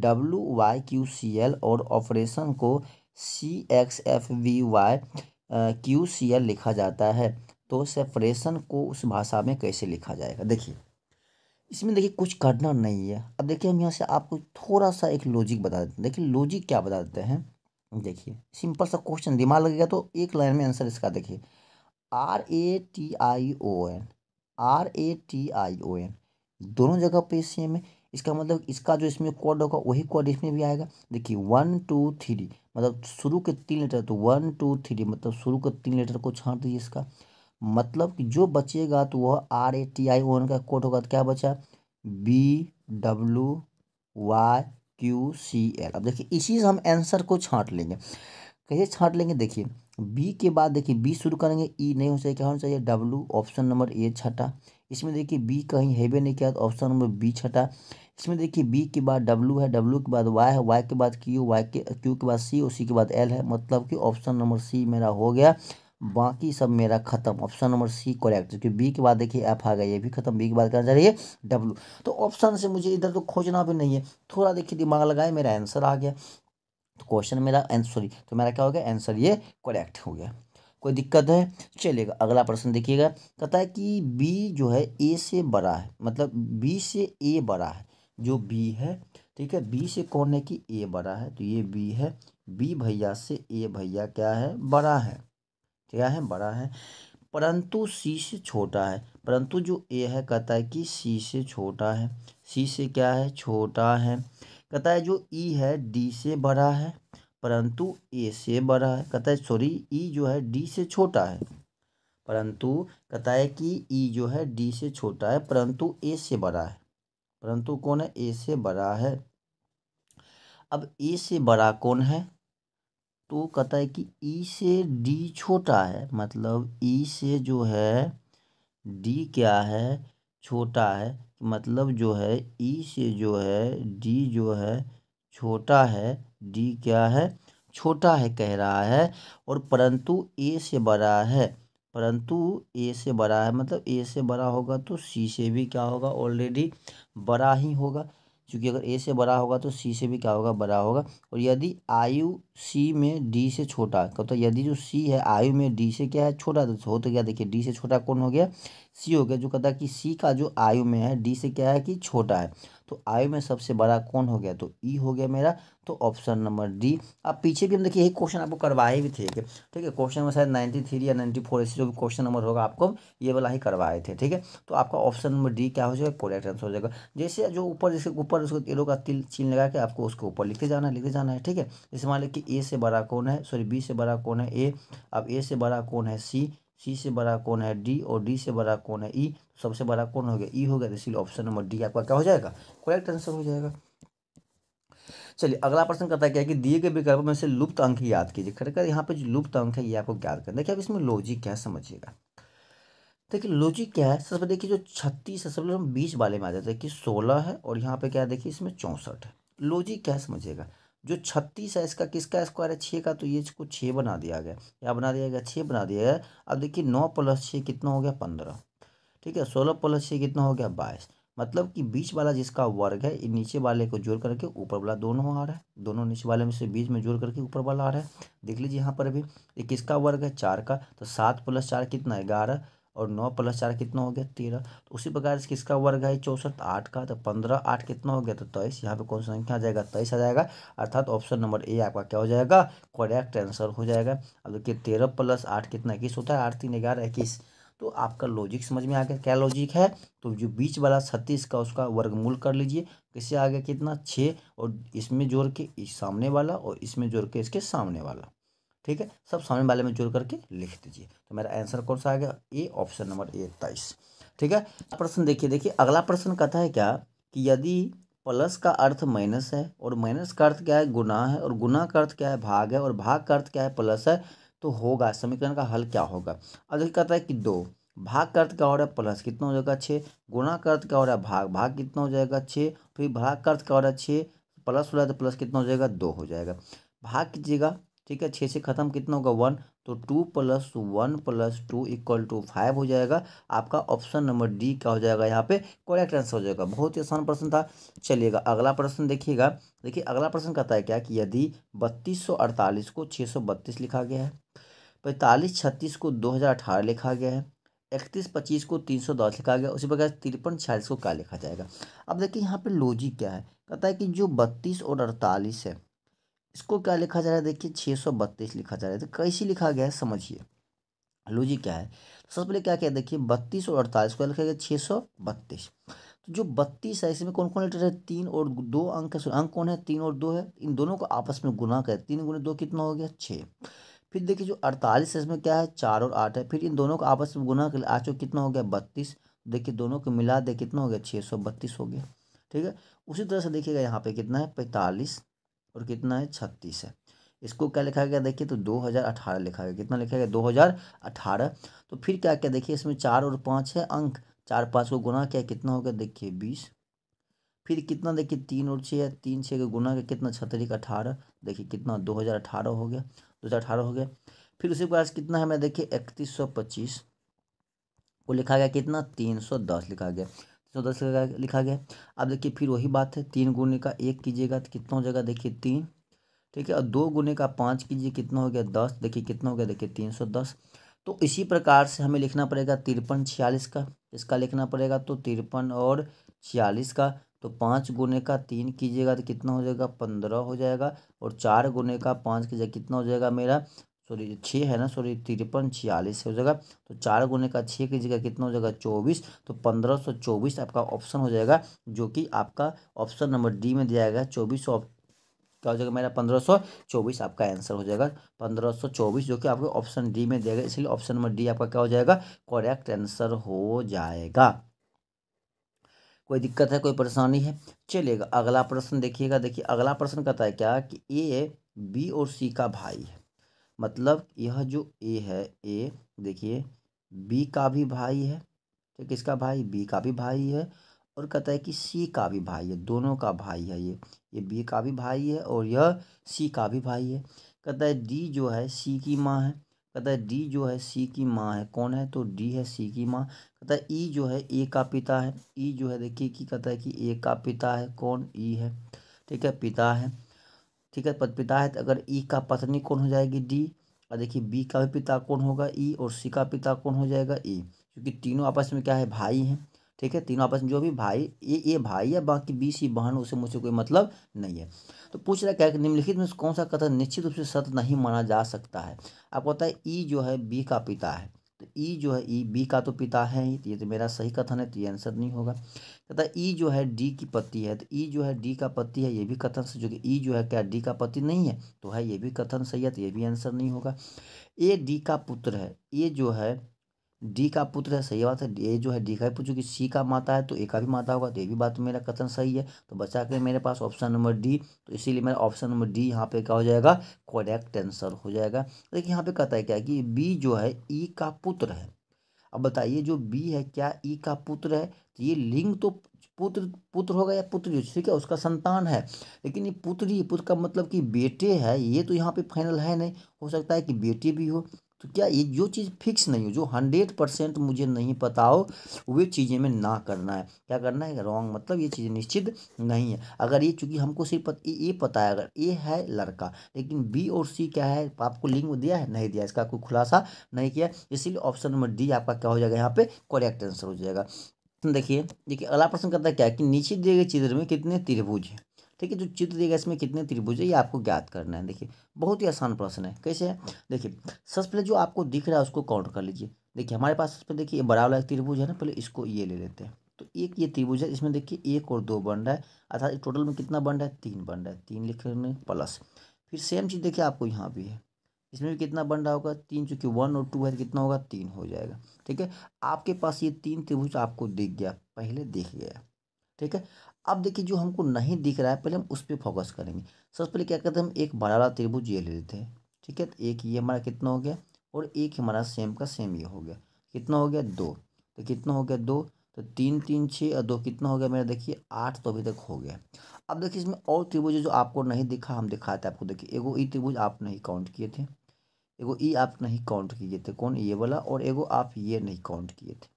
W Y Q C L और ऑपरेशन को C X F V Y Q C L लिखा जाता है तो सेपरेशन को उस भाषा में कैसे लिखा जाएगा देखिए इसमें देखिए कुछ करना नहीं है अब देखिए हम यहाँ से आपको थोड़ा सा एक लॉजिक बता देते हैं देखिए लॉजिक क्या बता देते हैं देखिए सिंपल सा क्वेश्चन दिमाग लगेगा तो एक लाइन में आंसर इसका देखिए R A T I O N R A T I O N दोनों जगह पे सेम है इसका मतलब इसका जो इसमें कोड होगा वही कोड इसमें भी आएगा देखिए वन टू थ्री मतलब शुरू के तीन लेटर तो वन टू थ्री मतलब शुरू के तीन लेटर को छाँट दीजिए इसका मतलब कि जो बचेगा तो वह R A T I one का कोड होगा तो क्या बचा B W Y Q C L अब देखिए इसी से हम आंसर को छाँट लेंगे कैसे छाँट लेंगे देखिए बी के बाद देखिए बी शुरू करेंगे ई e नहीं हो चाहिए क्या होना चाहिए डब्लू ऑप्शन नंबर ए छठा इसमें देखिए बी कहीं हैवे नहीं किया तो ऑप्शन नंबर बी छठा इसमें देखिए बी के बाद डब्ल्यू है डब्ल्यू के बाद वाई है वाई के बाद क्यू वाई के क्यू के बाद सी और सी के बाद एल है मतलब कि ऑप्शन नंबर सी मेरा हो गया बाकी सब मेरा खत्म ऑप्शन नंबर सी करेक्ट क्योंकि बी के बाद देखिए एफ आ गया ये भी खत्म बी के बाद करना है डब्ल्यू तो ऑप्शन से मुझे इधर तो खोजना भी नहीं है थोड़ा देखिए दिमाग लगाए मेरा आंसर आ गया तो क्वेश्चन मेरा आंसर सॉरी तो मेरा क्या हो गया आंसर ये करेक्ट हो गया कोई दिक्कत है चलेगा अगला प्रश्न देखिएगा कहता है कि बी जो है ए से बड़ा है मतलब बी से ए बड़ा है जो बी है ठीक है बी से कौन है कि ए बड़ा है तो ये बी है बी भैया से ए भैया क्या है बड़ा है क्या है बड़ा है परंतु सी से छोटा है परंतु जो ए है कहता है कि सी से छोटा है सी से क्या है छोटा है कहता है जो ई e है डी से बड़ा है परंतु ए से बड़ा है कहता है सॉरी ई जो है डी से छोटा है परंतु कहता है कि ई जो है डी से छोटा है परंतु ए से बड़ा है परंतु कौन है ए से बड़ा है अब ए से बड़ा कौन है तो कहता है कि ई से डी छोटा है मतलब ई से जो है डी क्या है छोटा है मतलब जो है ई से जो है डी जो है छोटा है डी क्या है छोटा है कह रहा है और परंतु ए से बड़ा है परंतु ए से बड़ा है मतलब ए से बड़ा होगा तो सी से भी क्या होगा ऑलरेडी बड़ा ही होगा क्योंकि अगर ए से बड़ा होगा तो सी से भी क्या होगा बड़ा होगा और यदि आयु सी में डी से छोटा कहता मतलब तो यदि जो सी है आयु में डी से क्या है छोटा तो हो तो क्या देखिए डी से छोटा कौन हो गया सी हो गया जो कहता है कि सी का जो आयु में है डी से क्या है कि छोटा है तो आयु में सबसे बड़ा कौन हो गया तो ई e हो गया मेरा तो ऑप्शन नंबर डी आप पीछे भी हम देखिए यही क्वेश्चन आपको करवाए भी थे ठीक है क्वेश्चन नंबर शायद नाइन्टी थ्री या नाइन्टी फोर ऐसे जो भी क्वेश्चन नंबर होगा आपको ये वाला ही करवाए थे ठीक है तो आपका ऑप्शन नंबर डी क्या हो जाएगा कोरेक्ट आंसर हो जाएगा जैसे जो ऊपर जिसके ऊपर उसको एरो का तिल चीन लगा के आपको उसके ऊपर लिखते जाना है लिखते जाना है ठीक है जैसे मान लीजिए कि ए से बड़ा कौन है सॉरी बी से बड़ा कौन है ए अब ए से बड़ा कौन है सी सी से बड़ा कौन है डी और डी से बड़ा कौन है ई e, सबसे बड़ा कौन हो गया ई e हो गया तो इसलिए ऑप्शन नंबर डी आपका क्या हो जाएगा करेक्ट आंसर हो जाएगा चलिए अगला प्रश्न करता है क्या कि दिए गए विकल्पों में से लुप्त अंक याद कीजिए खड़कर यहाँ पे जो लुप्त अंक है ये आपको याद करना देखिए अब इसमें लॉजिक क्या समझिएगा देखिए लॉजिक क्या है सबसे देखिए जो छत्तीस है सबसे हम बीस वाले में आ जाते हैं कि सोलह है और यहाँ पे क्या देखिए इसमें चौंसठ है लॉजिक क्या समझिएगा जो छत्तीस है इसका किसका स्क्वायर है छः का तो ये इसको छः बना दिया गया क्या बना दिया गया छः बना दिया गया अब देखिए नौ प्लस छः कितना हो गया पंद्रह ठीक है सोलह प्लस छः कितना हो गया बाईस मतलब कि बीच वाला जिसका वर्ग है नीचे वाले को जोड़ करके ऊपर वाला दोनों आ रहा है दोनों नीचे वाले में से बीच में जोड़ करके ऊपर वाला आ रहा है देख लीजिए यहाँ पर भी ये किसका वर्ग है चार का तो सात प्लस चार कितना है ग्यारह और नौ प्लस चार कितना हो गया तेरह तो उसी प्रकार से किसका वर्ग है चौसठ आठ का तो पंद्रह आठ कितना हो गया तो तेईस यहाँ पे कौन संख्या आ जाएगा तेईस आ जाएगा अर्थात ऑप्शन नंबर ए आपका क्या हो जाएगा करेक्ट आंसर हो जाएगा अब देखिए तेरह प्लस आठ कितना इक्कीस होता है आठ तीन ग्यारह इक्कीस तो आपका लॉजिक समझ में आ गया क्या लॉजिक है तो जो बीच वाला छत्तीस का उसका वर्गमूल कर लीजिए किससे आ गया कितना छः और इसमें जोड़ के इस सामने वाला और इसमें जोड़ के इसके सामने वाला ठीक है सब सामने वाले में जोड़ करके लिख दीजिए तो मेरा आंसर कौन सा आ गया ए ऑप्शन नंबर ए तेईस ठीक है प्रश्न देखिए देखिए अगला प्रश्न कहता है क्या कि यदि प्लस का अर्थ माइनस है और माइनस का अर्थ क्या है गुना है और गुना का अर्थ क्या है भाग है और भाग का अर्थ क्या है प्लस है तो होगा समीकरण का हल क्या होगा अब देखिए कहता है कि दो भाग का अर्थ क्या हो रहा है प्लस कितना हो जाएगा छः गुणा का अर्थ क्या हो रहा है भाग भाग कितना हो जाएगा छः फिर भाग का अर्थ क्या हो रहा है छः प्लस हो रहा है तो प्लस कितना हो जाएगा दो हो जाएगा भाग कीजिएगा ठीक है छः से ख़त्म कितना होगा वन तो two plus one plus two equal to five हो जाएगा आपका ऑप्शन नंबर डी क्या हो जाएगा यहाँ पे करेक्ट आंसर हो जाएगा बहुत ही आसान प्रश्न था चलिएगा अगला प्रश्न देखिएगा देखिए अगला प्रश्न कहता है क्या कि यदि बत्तीस सौ अड़तालीस को छः सौ बत्तीस लिखा गया है पैंतालीस छत्तीस को दो हज़ार अठारह लिखा गया है इकतीस पच्चीस को तीन सौ दस लिखा गया उसी प्रकार तिरपन छियालीस को क्या लिखा जाएगा अब देखिए यहाँ पे लॉजिक क्या है कहता है कि जो बत्तीस और अड़तालीस है इसको क्या लिखा जा रहा है देखिए छः सौ बत्तीस लिखा जा रहा है तो कैसे लिखा गया है समझिए जी क्या है तो सबसे पहले क्या क्या देखिए बत्तीस और अड़तालीस को लिखा गया छः सौ बत्तीस तो जो बत्तीस है इसमें कौन कौन लेटर है तीन और दो अंक है अंक कौन है तीन और दो है इन दोनों को आपस में गुना कर तीन गुना दो कितना हो गया छः फिर देखिए जो अड़तालीस है इसमें क्या है चार और आठ है फिर इन दोनों को आपस में गुना कर आचो तो कितना हो गया बत्तीस देखिए दोनों को मिला दे कितना हो गया छः सौ बत्तीस हो गया ठीक है उसी तरह से देखिएगा यहाँ पे कितना है पैंतालीस और कितना है छत्तीस है इसको क्या लिखा गया देखिए तो 2018 लिखा गया कितना लिखा गया 2018 तो फिर क्या क्या देखिए इसमें चार और पाँच है अंक चार पाँच को गुना क्या कितना हो गया देखिए बीस फिर कितना देखिए तीन और छः है तीन छः का गुना का कितना छतरिक अठारह देखिए कितना दो हज़ार अठारह हो गया दो हज़ार अठारह हो गया फिर उसके पास कितना है मैं देखिए इकतीस सौ पच्चीस वो लिखा गया कितना तीन सौ दस लिखा गया चौदह से लिखा गया अब देखिए फिर वही बात है तीन गुने का एक कीजिएगा तो कितना हो जाएगा देखिए तीन ठीक है और दो गुने का पाँच कीजिए कितना हो गया दस देखिए कितना हो गया देखिए तीन सौ दस तो इसी प्रकार से हमें लिखना पड़ेगा तिरपन छियालीस का इसका लिखना पड़ेगा तो तिरपन और छियालीस का तो पाँच गुने का तीन कीजिएगा तो कितना हो जाएगा पंद्रह हो जाएगा और चार गुने का पाँच कीजिएगा कितना हो जाएगा मेरा सॉरी छः है ना सॉरी तिरपन छियालीस हो जाएगा तो चार गुने का छः की जगह कितना हो जाएगा चौबीस तो पंद्रह सौ चौबीस आपका ऑप्शन हो जाएगा जो कि आपका ऑप्शन नंबर डी में दिया जाएगा चौबीस सौ क्या हो जाएगा मेरा पंद्रह सौ चौबीस आपका आंसर हो जाएगा पंद्रह सौ चौबीस जो कि आपको ऑप्शन डी में दिया गया इसलिए ऑप्शन नंबर डी आपका क्या हो जाएगा करेक्ट आंसर हो जाएगा कोई दिक्कत है कोई परेशानी है चलेगा अगला प्रश्न देखिएगा देखिए अगला प्रश्न कहता है क्या कि ए बी और सी का भाई है मतलब यह जो ए है ए देखिए बी का भी भाई है ठीक किसका भाई बी का भी भाई है और कहता है कि सी का भी भाई है दोनों का भाई है ये ये बी का भी भाई है और यह सी का भी भाई है कहता है डी जो है सी की माँ है कहता है डी जो है सी की माँ है कौन है तो डी है सी की माँ कहता है ई e जो है ए का पिता है ई e जो है देखिए कि कहता है कि ए का पिता है कौन ई e है ठीक है पिता है ठीक है पद पिता है तो अगर ई e का पत्नी कौन हो जाएगी डी और देखिए बी का भी पिता कौन होगा ई e और सी का पिता कौन हो जाएगा ई e। क्योंकि तीनों आपस में क्या है भाई हैं ठीक है तीनों आपस में जो भी भाई ये ये भाई या बाकी बी सी बहन उसे मुझे कोई मतलब नहीं है तो पूछ रहा क्या है कि निम्नलिखित में कौन सा कथन निश्चित रूप से सत्य नहीं माना जा सकता है आपको पता है ई जो है बी का पिता है तो ई जो है ई बी का तो पिता है ही तो ये तो मेरा सही कथन है तो ये आंसर नहीं होगा तथा ई जो है डी की पति है तो ई जो है डी का पति है ये भी कथन से जो कि ई जो है क्या डी का पति नहीं है तो है ये भी कथन सही है तो ये भी आंसर नहीं होगा ए डी का पुत्र है ये जो है डी का पुत्र है सही बात है ए जो है डी का पुत्र क्योंकि सी का माता है तो ए का भी माता होगा तो ये भी बात मेरा कथन सही है तो बचा के मेरे पास ऑप्शन नंबर डी तो इसीलिए मेरा ऑप्शन नंबर डी यहाँ पे क्या हो जाएगा करेक्ट आंसर हो जाएगा देखिए यहाँ पे कहता है क्या कि बी जो है ई का पुत्र है अब बताइए जो बी है क्या ई का पुत्र है तो ये लिंग तो पुत्र पुत्र होगा या पुत्र ठीक है उसका संतान है लेकिन ये पुत्री पुत्र का मतलब कि बेटे है ये तो यहाँ पे फाइनल है नहीं हो सकता है कि बेटे भी हो तो क्या ये जो चीज़ फिक्स नहीं हो जो हंड्रेड परसेंट मुझे नहीं पता हो वे चीज़ें में ना करना है क्या करना है रॉन्ग मतलब ये चीज़ निश्चित नहीं है अगर ये चूंकि हमको सिर्फ पत, ये पता है अगर ए है लड़का लेकिन बी और सी क्या है आपको लिंक दिया है नहीं दिया इसका कोई खुलासा नहीं किया इसीलिए ऑप्शन नंबर डी आपका क्या हो जाएगा यहाँ पे करेक्ट आंसर हो जाएगा देखिए देखिए अगला प्रश्न कहता है क्या कि नीचे दिए गए चित्र में कितने त्रिभुज हैं ठीक है जो चित्र देगा इसमें कितने त्रिभुज है ये आपको ज्ञात करना है देखिए बहुत ही आसान प्रश्न है कैसे है देखिए सबसे पहले जो आपको दिख रहा है उसको काउंट कर लीजिए देखिए हमारे पास सबसे देखिए ये बड़ा वाला त्रिभुज है ना पहले इसको ये ले लेते हैं तो एक ये त्रिभुज है इसमें देखिए एक और दो बन रहा है अर्थात टोटल में कितना बन रहा है तीन बन रहा है तीन लिख रहे हैं प्लस फिर सेम चीज़ देखिए आपको यहाँ भी है इसमें भी कितना बन रहा होगा तीन चूंकि वन और टू है तो कितना होगा तीन हो जाएगा ठीक है आपके पास ये तीन त्रिभुज आपको दिख गया पहले दिख गया ठीक है अब देखिए जो हमको नहीं दिख रहा है पहले हम उस पर फोकस करेंगे सबसे पहले क्या करते हैं हम एक बड़ा वाला त्रिभुज ये ले लेते हैं ठीक है तो एक ये हमारा कितना हो गया और एक हमारा सेम का सेम ये हो गया कितना हो गया दो तो कितना हो गया दो तो तीन तीन छः और दो कितना हो गया मेरा देखिए आठ तो अभी तक हो गया अब देखिए इसमें और त्रिभुज जो आपको नहीं दिखा हम दिखाते हैं आपको देखिए एगो ई त्रिभुज आप नहीं काउंट किए थे एगो ई आप नहीं काउंट किए थे कौन ये वाला और एगो आप ये नहीं काउंट किए थे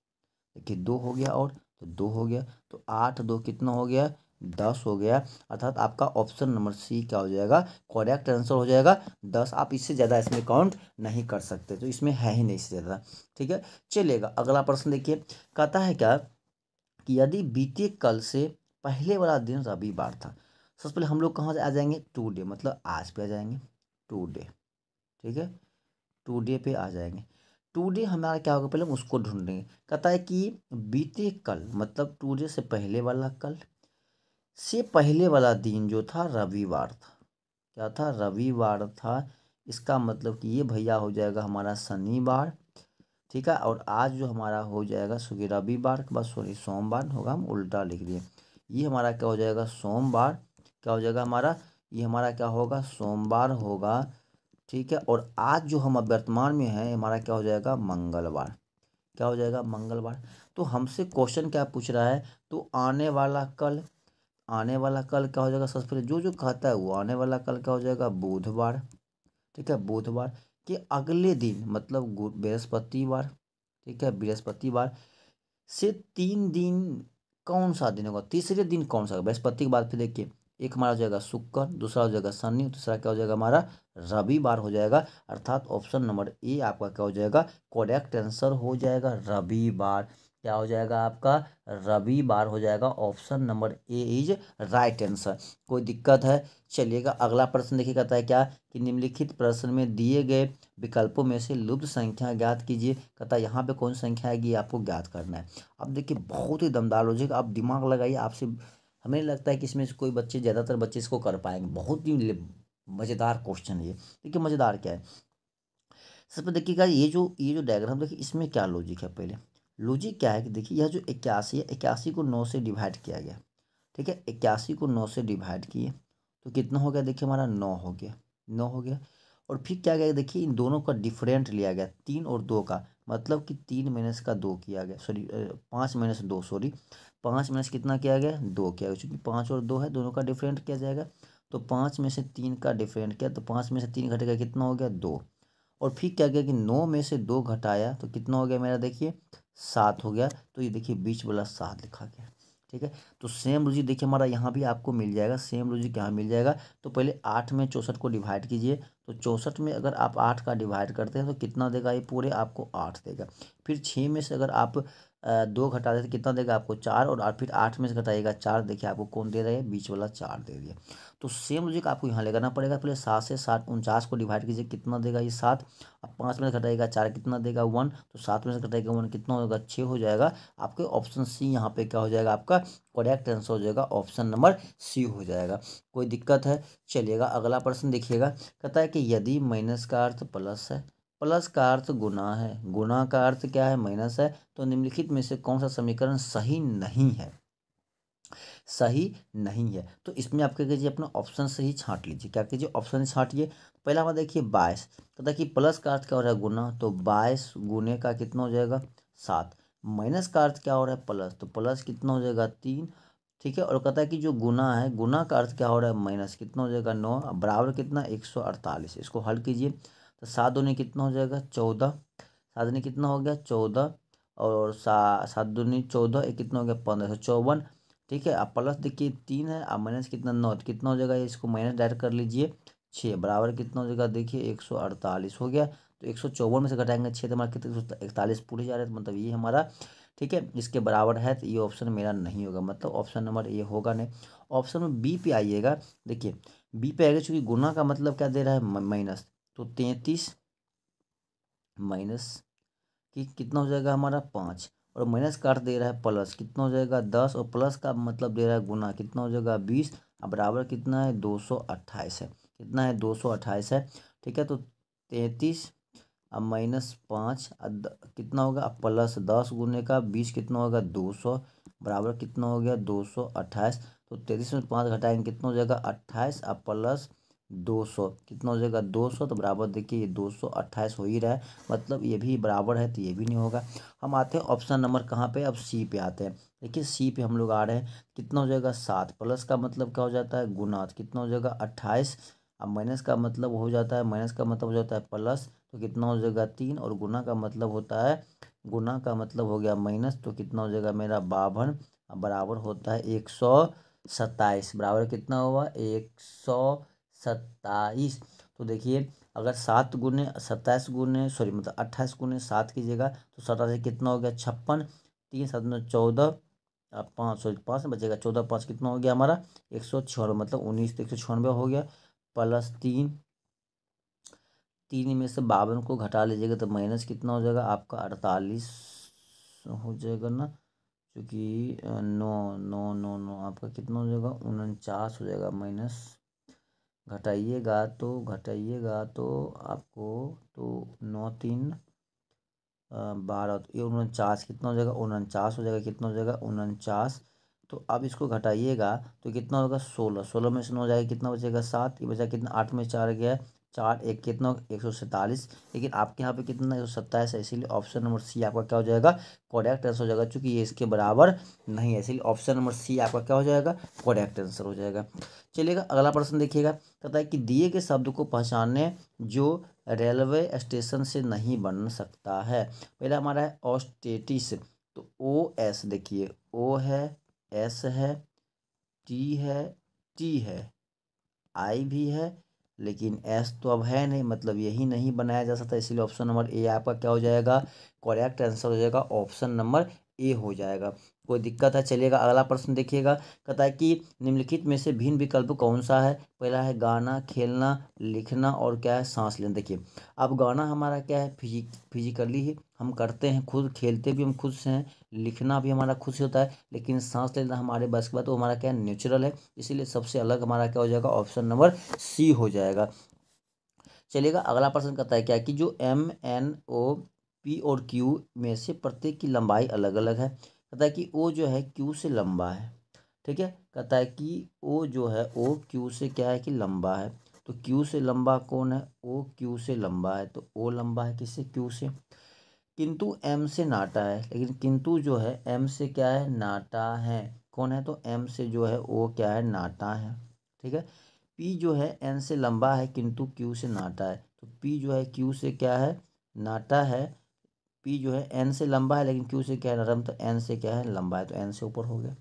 देखिए दो हो गया और तो दो हो गया तो आठ दो कितना हो गया दस हो गया अर्थात आपका ऑप्शन नंबर सी क्या हो जाएगा करेक्ट आंसर हो जाएगा दस आप इससे ज़्यादा इसमें काउंट नहीं कर सकते तो इसमें है ही नहीं इससे ज़्यादा ठीक है चलेगा अगला प्रश्न देखिए कहता है क्या कि यदि बीते कल से पहले वाला दिन रविवार था सबसे पहले हम लोग कहाँ आ जाएंगे टू डे मतलब आज पे आ जाएंगे टू डे ठीक है टू डे पे आ जाएंगे टुडे हमारा क्या होगा पहले हम उसको ढूंढेंगे कहता है कि बीते कल मतलब टुडे से पहले वाला कल से पहले वाला दिन जो था रविवार था क्या था रविवार था इसका मतलब कि ये भैया हो जाएगा हमारा शनिवार ठीक है और आज जो हमारा हो जाएगा सुबह रविवार के बाद सॉरी सोमवार होगा हम उल्टा लिख दिए ये हमारा क्या हो जाएगा सोमवार क्या हो जाएगा हमारा ये हमारा क्या होगा सोमवार होगा ठीक है और आज जो हम वर्तमान में हैं हमारा क्या हो जाएगा मंगलवार क्या हो जाएगा मंगलवार तो हमसे क्वेश्चन क्या पूछ रहा है तो आने वाला कल आने वाला कल क्या हो जाएगा सबसे पहले जो जो कहता है वो आने वाला कल क्या हो जाएगा बुधवार ठीक है बुधवार के अगले दिन मतलब बृहस्पतिवार ठीक है बृहस्पतिवार से तीन दिन कौन सा दिन होगा तीसरे दिन कौन सा बृहस्पति के बाद फिर देखिए एक हमारा हो जाएगा शुक्र दूसरा हो जाएगा शनि तीसरा क्या हो जाएगा हमारा रविवार हो जाएगा अर्थात ऑप्शन नंबर ए आपका क्या हो जाएगा करेक्ट आंसर हो जाएगा रविवार क्या हो जाएगा आपका रविवार हो जाएगा option number A is right answer कोई दिक्कत है चलिएगा अगला प्रश्न देखिए कहता है क्या कि निम्नलिखित प्रश्न में दिए गए विकल्पों में से लुप्त संख्या ज्ञात कीजिए कहता है यहाँ पे कौन संख्या आएगी आपको ज्ञात करना है अब देखिए बहुत ही दमदार लॉजिक आप दिमाग लगाइए आपसे हमें लगता है कि इसमें कोई बच्चे ज़्यादातर बच्चे इसको कर पाएंगे बहुत ही मज़ेदार क्वेश्चन है देखिए मज़ेदार क्या है सबसे देखिएगा ये जो ये जो डायग्राम देखिए इसमें क्या लॉजिक है पहले लॉजिक क्या है कि देखिए यह जो इक्यासी है इक्यासी को नौ से डिवाइड किया गया ठीक है इक्यासी को नौ से डिवाइड किए तो कितना हो गया देखिए हमारा नौ हो गया नौ हो गया और फिर क्या गया देखिए इन दोनों का डिफरेंट लिया गया तीन और दो का मतलब कि तीन माइनस का दो किया गया सॉरी पाँच माइनस दो सॉरी पाँच माइनस कितना किया गया दो किया गया चूँकि पाँच और दो है दोनों का डिफरेंट किया जाएगा तो पाँच में से तीन का डिफरेंट किया तो पाँच में से तीन घटेगा कितना हो गया दो और फिर क्या किया कि नौ में से दो घटाया तो कितना हो गया मेरा देखिए सात हो गया तो ये देखिए बीच वाला सात लिखा गया ठीक है तो सेम रुजी देखिए हमारा यहाँ भी आपको मिल जाएगा सेम रुजी यहाँ मिल जाएगा तो पहले आठ में चौंसठ को डिवाइड कीजिए तो चौंसठ में अगर आप आठ का डिवाइड करते हैं तो कितना देगा ये पूरे आपको आठ देगा फिर छः में से अगर आप दो घटा देते कितना देगा आपको चार और आठ फिर आठ में से घटाइएगा चार देखिए आपको कौन दे रहा है बीच वाला चार दे दिया तो सेम लॉजिक आपको यहाँ लगाना पड़ेगा पहले सात से सात उनचास को डिवाइड कीजिए कितना देगा ये सात अब पाँच में से घटाइएगा चार कितना देगा वन तो सात में से घटाइएगा वन कितना होगा छः हो जाएगा आपके ऑप्शन सी यहाँ पे क्या हो जाएगा आपका करेक्ट आंसर हो जाएगा ऑप्शन नंबर सी हो जाएगा कोई दिक्कत है चलिएगा अगला प्रश्न देखिएगा कहता है कि यदि माइनस का अर्थ प्लस है प्लस का अर्थ गुना है गुना का अर्थ क्या है माइनस है तो निम्नलिखित में से कौन सा समीकरण सही नहीं है सही नहीं है तो इसमें आप क्या कीजिए अपना ऑप्शन से ही छांट लीजिए क्या कीजिए ऑप्शन छांटिए पहला हमारा देखिए बाईस तो देखिए प्लस का अर्थ क्या हो रहा है गुना तो बाईस गुने का कितना हो जाएगा सात माइनस का अर्थ क्या हो रहा है प्लस तो प्लस कितना हो जाएगा तीन ठीक है और कहता है कि जो गुना है गुना का अर्थ क्या हो रहा है माइनस कितना हो जाएगा नौ बराबर कितना एक सौ अड़तालीस इसको हल कीजिए तो सात दूनी कितना हो जाएगा चौदह सात दूनी कितना हो गया चौदह और सा सात दूनी चौदह एक कितना हो गया पंद्रह सौ चौवन ठीक है अब प्लस देखिए तीन है अब माइनस कितना नौ तो कितना हो जाएगा इसको माइनस डायरेक्ट कर लीजिए छः बराबर कितना हो जाएगा देखिए एक सौ अड़तालीस हो गया तो एक सौ चौवन में से घटाएंगे छः तो हमारा कितना इकतालीस पूरे जा रहे हैं तो मतलब ये हमारा ठीक है इसके बराबर है तो ये ऑप्शन मेरा नहीं होगा मतलब ऑप्शन नंबर ये होगा नहीं ऑप्शन में बी पे आइएगा देखिए बी पे आएगा चूँकि गुना का मतलब क्या दे रहा है माइनस तो तैंतीस माइनस कि कितना हो जाएगा हमारा पाँच और माइनस काट दे रहा है प्लस कितना हो जाएगा दस और प्लस का मतलब दे रहा है गुना कितना हो जाएगा बीस और बराबर कितना है दो सौ अट्ठाईस है कितना है दो सौ अट्ठाईस है ठीक है तो तैंतीस अब माइनस पाँच कितना होगा प्लस दस गुने का बीस कितना होगा दो सौ बराबर कितना हो गया दो सौ अट्ठाईस तो तैंतीस में पाँच घटाएंगे कितना हो जाएगा अट्ठाईस और प्लस दो सौ कितना हो जाएगा दो सौ तो बराबर देखिए ये दो सौ अट्ठाईस हो ही रहा है मतलब ये भी बराबर है तो ये भी नहीं होगा हम आते हैं ऑप्शन नंबर कहाँ पे अब सी पे आते हैं देखिए सी पे हम लोग आ रहे हैं कितना हो जाएगा सात प्लस का मतलब क्या हो जाता है गुना तो कितना हो जाएगा अट्ठाईस अब माइनस का मतलब हो जाता है माइनस का मतलब हो जाता है प्लस तो कितना हो जाएगा तीन और गुना का मतलब होता है गुना का मतलब हो गया माइनस तो कितना हो जाएगा मेरा बावन बराबर होता है एक सौ सत्ताईस बराबर कितना हुआ एक सौ सत्ताईस तो देखिए अगर सात गुने सत्ताईस गुने सॉरी मतलब अट्ठाईस गुने सात कीजिएगा तो सत्ताईस कितना हो गया छप्पन तीन सात नौ चौदह पाँच सौ पाँच बचेगा चौदह पाँच कितना हो गया हमारा एक सौ छियानवे मतलब उन्नीस तो एक सौ छियानवे हो गया प्लस तीन तीन में से बावन को घटा लीजिएगा तो माइनस कितना हो जाएगा आपका अड़तालीस हो जाएगा ना क्योंकि नौ नौ नौ नौ आपका कितना हो जाएगा उनचास हो जाएगा माइनस घटाइएगा तो घटाइएगा तो आपको तो नौ तीन बारह ये उनचास कितना हो जाएगा उनचास हो जाएगा कितना हो जाएगा उनचास तो अब इसको घटाइएगा तो कितना होगा सोलह सोलह में से नौ हो जाएगा कितना बचेगा सात ये बचा कितना आठ में चार गया चार एक कितना एक सौ सैंतालीस लेकिन आपके यहाँ पे कितना एक सौ सत्ताईस है इसीलिए ऑप्शन नंबर सी आपका क्या हो जाएगा करेक्ट आंसर हो जाएगा चूंकि ये इसके बराबर नहीं है इसीलिए ऑप्शन नंबर सी आपका क्या हो जाएगा करेक्ट आंसर हो जाएगा चलिएगा अगला प्रश्न देखिएगा कहता है कि दिए गए शब्द को पहचाने जो रेलवे स्टेशन से नहीं बन सकता है पहला हमारा है ऑस्टेटिस तो ओ एस देखिए ओ है एस है टी है टी है आई भी है लेकिन एस तो अब है नहीं मतलब यही नहीं बनाया जा सकता इसलिए ऑप्शन नंबर ए आपका क्या हो जाएगा करेक्ट आंसर हो जाएगा ऑप्शन नंबर ए हो जाएगा कोई दिक्कत है चलेगा अगला प्रश्न देखिएगा कहता है कि निम्नलिखित में से भिन्न विकल्प कौन सा है पहला है गाना खेलना लिखना और क्या है सांस लेना देखिए अब गाना हमारा क्या है फिजिक फिजिकली ही हम करते हैं खुद खेलते भी हम खुद से हैं लिखना भी हमारा खुद से होता है लेकिन सांस लेना हमारे बस की बात वो हमारा क्या है नेचुरल है इसीलिए सबसे अलग हमारा क्या हो जाएगा ऑप्शन नंबर सी हो जाएगा चलेगा अगला प्रश्न कहता है क्या कि जो एम एन ओ पी और क्यू में से प्रत्येक की लंबाई अलग अलग है कहता है कि ओ जो है क्यू से लंबा है ठीक है कहता है कि ओ जो है ओ क्यू से क्या है कि लंबा है तो क्यू से लंबा कौन है ओ क्यू से लंबा है तो ओ लंबा है किससे क्यू से किंतु एम से नाटा है लेकिन किंतु जो है एम से क्या है नाटा है कौन है तो एम से जो है ओ क्या है नाटा है ठीक है पी जो है एन से लंबा है किंतु क्यू से नाटा है तो पी जो है क्यू से क्या है नाटा है पी जो है एन से लंबा है लेकिन क्यू से क्या है नरम तो एन से क्या है लंबा है तो एन से ऊपर हो गया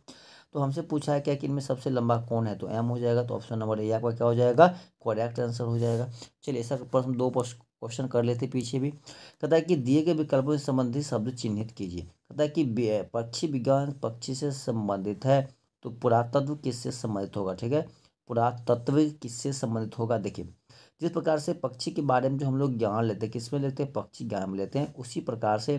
तो हमसे पूछा है क्या कि इनमें सबसे लंबा कौन है तो एम हो जाएगा तो ऑप्शन नंबर ए आपका क्या हो जाएगा करेक्ट आंसर हो जाएगा चलिए ऐसा प्रश्न दो क्वेश्चन कर लेते पीछे भी कहता है कि दिए गए विकल्पों से संबंधित शब्द चिन्हित कीजिए कहता है कि पक्षी विज्ञान पक्षी से संबंधित है तो पुरातत्व किससे संबंधित होगा ठीक है पुरातत्व किससे संबंधित होगा देखिए जिस प्रकार से पक्षी के बारे में जो हम लोग ज्ञान लेते हैं किसमें लेते हैं पक्षी ज्ञान में लेते हैं उसी प्रकार से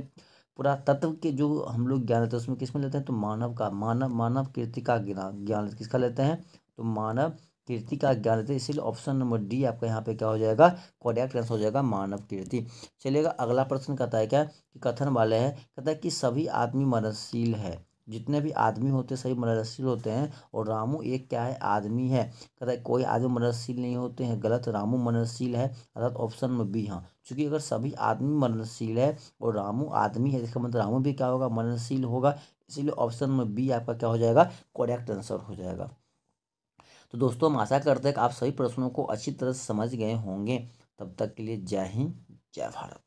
पूरा तत्व के जो हम लोग ज्ञान लेते हैं उसमें किसमें लेते हैं तो मानव का मानव मानव कीर्ति का ज्ञान ज्ञान किसका लेते हैं तो मानव कीर्ति का ज्ञान लेते हैं इसीलिए ऑप्शन नंबर डी आपका यहाँ पे क्या हो जाएगा कॉडेक्ट आंसर हो जाएगा मानव कीर्ति चलिएगा अगला प्रश्न कहता है क्या कि कथन वाले है कहता है कि सभी आदमी मरणशील है जितने भी आदमी होते सभी मननशील होते हैं और रामू एक क्या है आदमी है कहता कोई आदमी मदरशील नहीं होते हैं गलत रामू मननशील है अर्थात ऑप्शन में बी हाँ क्योंकि अगर सभी आदमी मननशील है और रामू आदमी है इसका मतलब रामू भी क्या होगा मननशील होगा इसीलिए ऑप्शन में बी आपका क्या हो जाएगा करेक्ट आंसर हो जाएगा तो दोस्तों हम आशा करते हैं कि आप सभी प्रश्नों को अच्छी तरह से समझ गए होंगे तब तक के लिए जय हिंद जय भारत